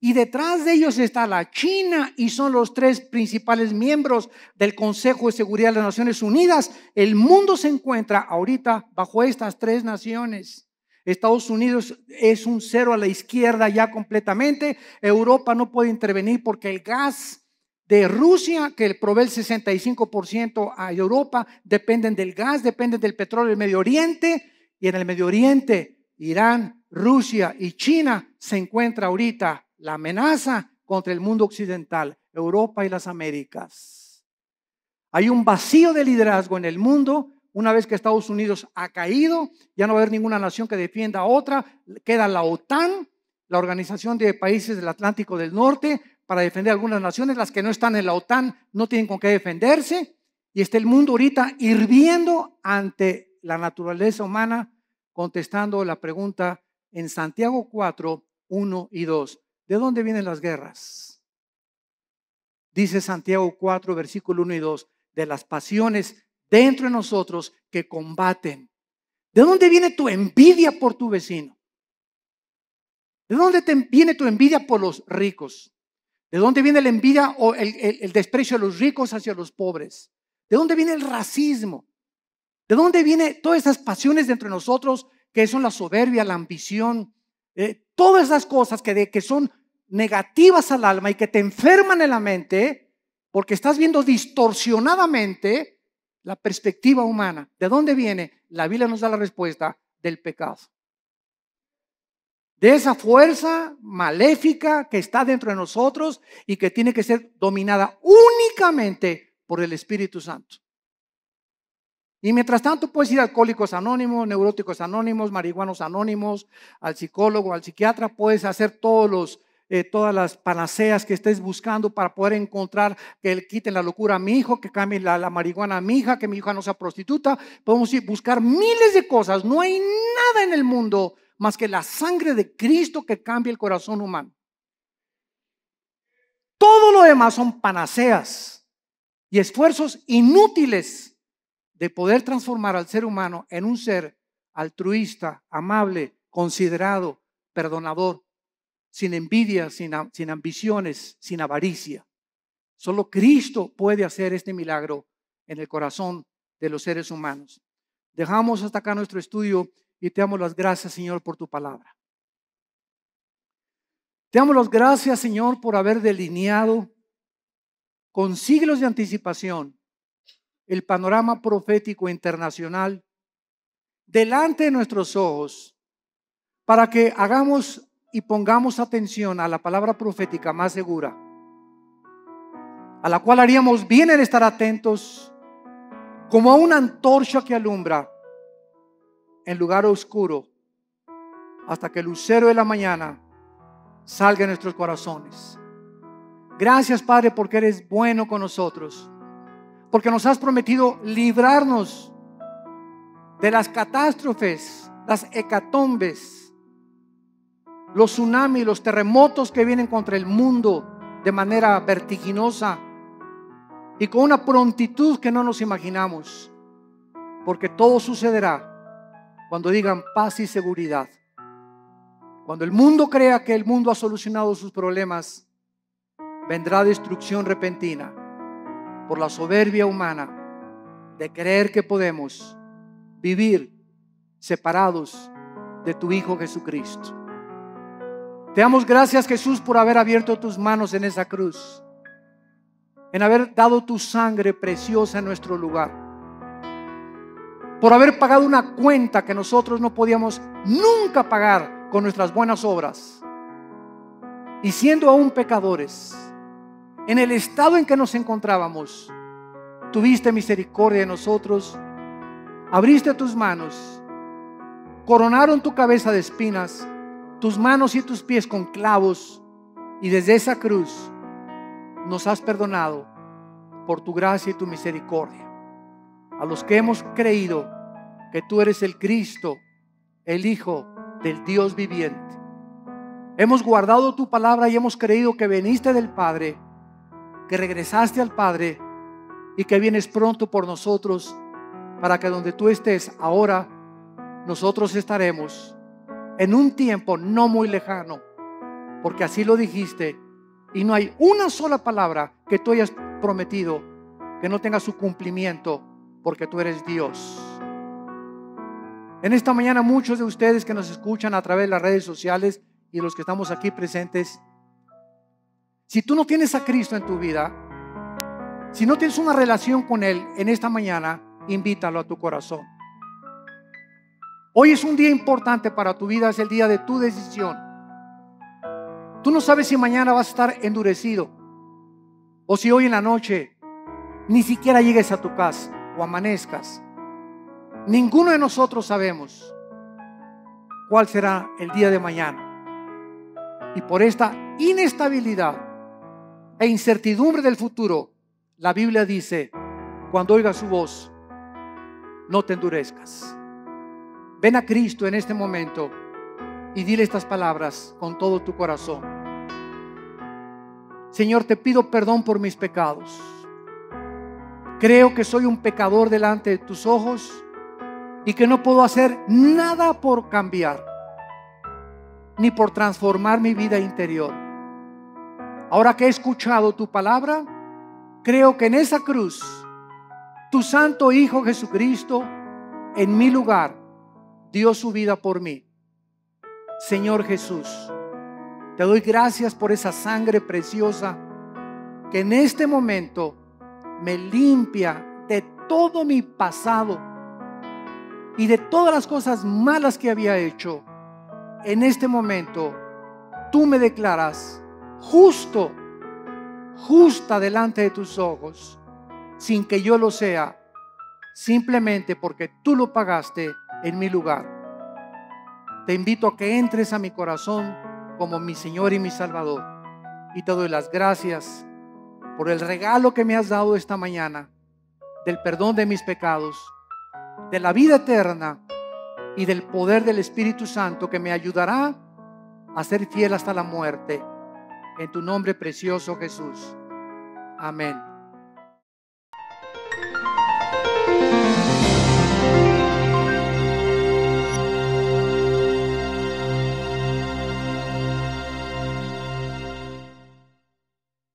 y detrás de ellos está la China y son los tres principales miembros del Consejo de Seguridad de las Naciones Unidas. El mundo se encuentra ahorita bajo estas tres naciones. Estados Unidos es un cero a la izquierda ya completamente. Europa no puede intervenir porque el gas de Rusia, que provee el 65% a Europa, dependen del gas, dependen del petróleo del Medio Oriente, y en el Medio Oriente, Irán, Rusia y China se encuentra ahorita la amenaza contra el mundo occidental, Europa y las Américas. Hay un vacío de liderazgo en el mundo. Una vez que Estados Unidos ha caído, ya no va a haber ninguna nación que defienda a otra. Queda la OTAN, la Organización de Países del Atlántico del Norte, para defender algunas naciones, las que no están en la OTAN no tienen con qué defenderse, y está el mundo ahorita hirviendo ante la naturaleza humana, contestando la pregunta en Santiago 4, 1 y 2. ¿De dónde vienen las guerras? Dice Santiago 4, versículo 1 y 2, de las pasiones dentro de nosotros que combaten. ¿De dónde viene tu envidia por tu vecino? ¿De dónde te viene tu envidia por los ricos? ¿De dónde viene la envidia o el, desprecio de los ricos hacia los pobres? ¿De dónde viene el racismo? ¿De dónde vienen todas esas pasiones dentro de nosotros que son la soberbia, la ambición? Eh, todas esas cosas que, de, que son negativas al alma y que te enferman en la mente porque estás viendo distorsionadamente la perspectiva humana. ¿De dónde viene? La Biblia nos da la respuesta del pecado de esa fuerza maléfica que está dentro de nosotros y que tiene que ser dominada únicamente por el Espíritu Santo. Y mientras tanto puedes ir a alcohólicos anónimos, neuróticos anónimos, marihuanos anónimos, al psicólogo, al psiquiatra, puedes hacer todos los, eh, todas las panaceas que estés buscando para poder encontrar que le quiten la locura a mi hijo, que cambie la, la, marihuana a mi hija, que mi hija no sea prostituta. Podemos ir buscar miles de cosas. No hay nada en el mundo más que la sangre de Cristo que cambia el corazón humano. Todo lo demás son panaceas y esfuerzos inútiles de poder transformar al ser humano en un ser altruista, amable, considerado, perdonador, sin envidia, sin, sin ambiciones, sin avaricia. Solo Cristo puede hacer este milagro en el corazón de los seres humanos. Dejamos hasta acá nuestro estudio y te damos las gracias, Señor, por tu palabra. Te damos las gracias, Señor, por haber delineado con siglos de anticipación el panorama profético internacional delante de nuestros ojos para que hagamos y pongamos atención a la palabra profética más segura, a la cual haríamos bien en estar atentos como a una antorcha que alumbra en lugar oscuro hasta que el lucero de la mañana salga en nuestros corazones. Gracias Padre porque eres bueno con nosotros, porque nos has prometido librarnos de las catástrofes, las hecatombes, los tsunamis, los terremotos que vienen contra el mundo de manera vertiginosa y con una prontitud que no nos imaginamos, porque todo sucederá cuando digan paz y seguridad. Cuando el mundo crea que el mundo ha solucionado sus problemas, vendrá destrucción repentina por la soberbia humana de creer que podemos vivir separados de tu Hijo Jesucristo. Te damos gracias Jesús por haber abierto tus manos en esa cruz, en haber dado tu sangre preciosa en nuestro lugar por haber pagado una cuenta que nosotros no podíamos nunca pagar con nuestras buenas obras. Y siendo aún pecadores, en el estado en que nos encontrábamos, tuviste misericordia de nosotros, abriste tus manos, coronaron tu cabeza de espinas, tus manos y tus pies con clavos, y desde esa cruz nos has perdonado por tu gracia y tu misericordia a los que hemos creído que tú eres el Cristo, el Hijo del Dios viviente. Hemos guardado tu palabra y hemos creído que veniste del Padre, que regresaste al Padre y que vienes pronto por nosotros para que donde tú estés ahora, nosotros estaremos en un tiempo no muy lejano, porque así lo dijiste, y no hay una sola palabra que tú hayas prometido que no tenga su cumplimiento porque tú eres Dios. En esta mañana muchos de ustedes que nos escuchan a través de las redes sociales y los que estamos aquí presentes, si tú no tienes a Cristo en tu vida, si no tienes una relación con Él en esta mañana, invítalo a tu corazón. Hoy es un día importante para tu vida, es el día de tu decisión. Tú no sabes si mañana vas a estar endurecido o si hoy en la noche ni siquiera llegues a tu casa o amanezcas, ninguno de nosotros sabemos cuál será el día de mañana. Y por esta inestabilidad e incertidumbre del futuro, la Biblia dice, cuando oigas su voz, no te endurezcas. Ven a Cristo en este momento y dile estas palabras con todo tu corazón. Señor, te pido perdón por mis pecados. Creo que soy un pecador delante de tus ojos y que no puedo hacer nada por cambiar, ni por transformar mi vida interior. Ahora que he escuchado tu palabra, creo que en esa cruz, tu Santo Hijo Jesucristo, en mi lugar, dio su vida por mí. Señor Jesús, te doy gracias por esa sangre preciosa que en este momento me limpia de todo mi pasado y de todas las cosas malas que había hecho. En este momento, tú me declaras justo, justa delante de tus ojos, sin que yo lo sea, simplemente porque tú lo pagaste en mi lugar. Te invito a que entres a mi corazón como mi Señor y mi Salvador. Y te doy las gracias por el regalo que me has dado esta mañana, del perdón de mis pecados, de la vida eterna y del poder del Espíritu Santo que me ayudará a ser fiel hasta la muerte. En tu nombre precioso Jesús. Amén.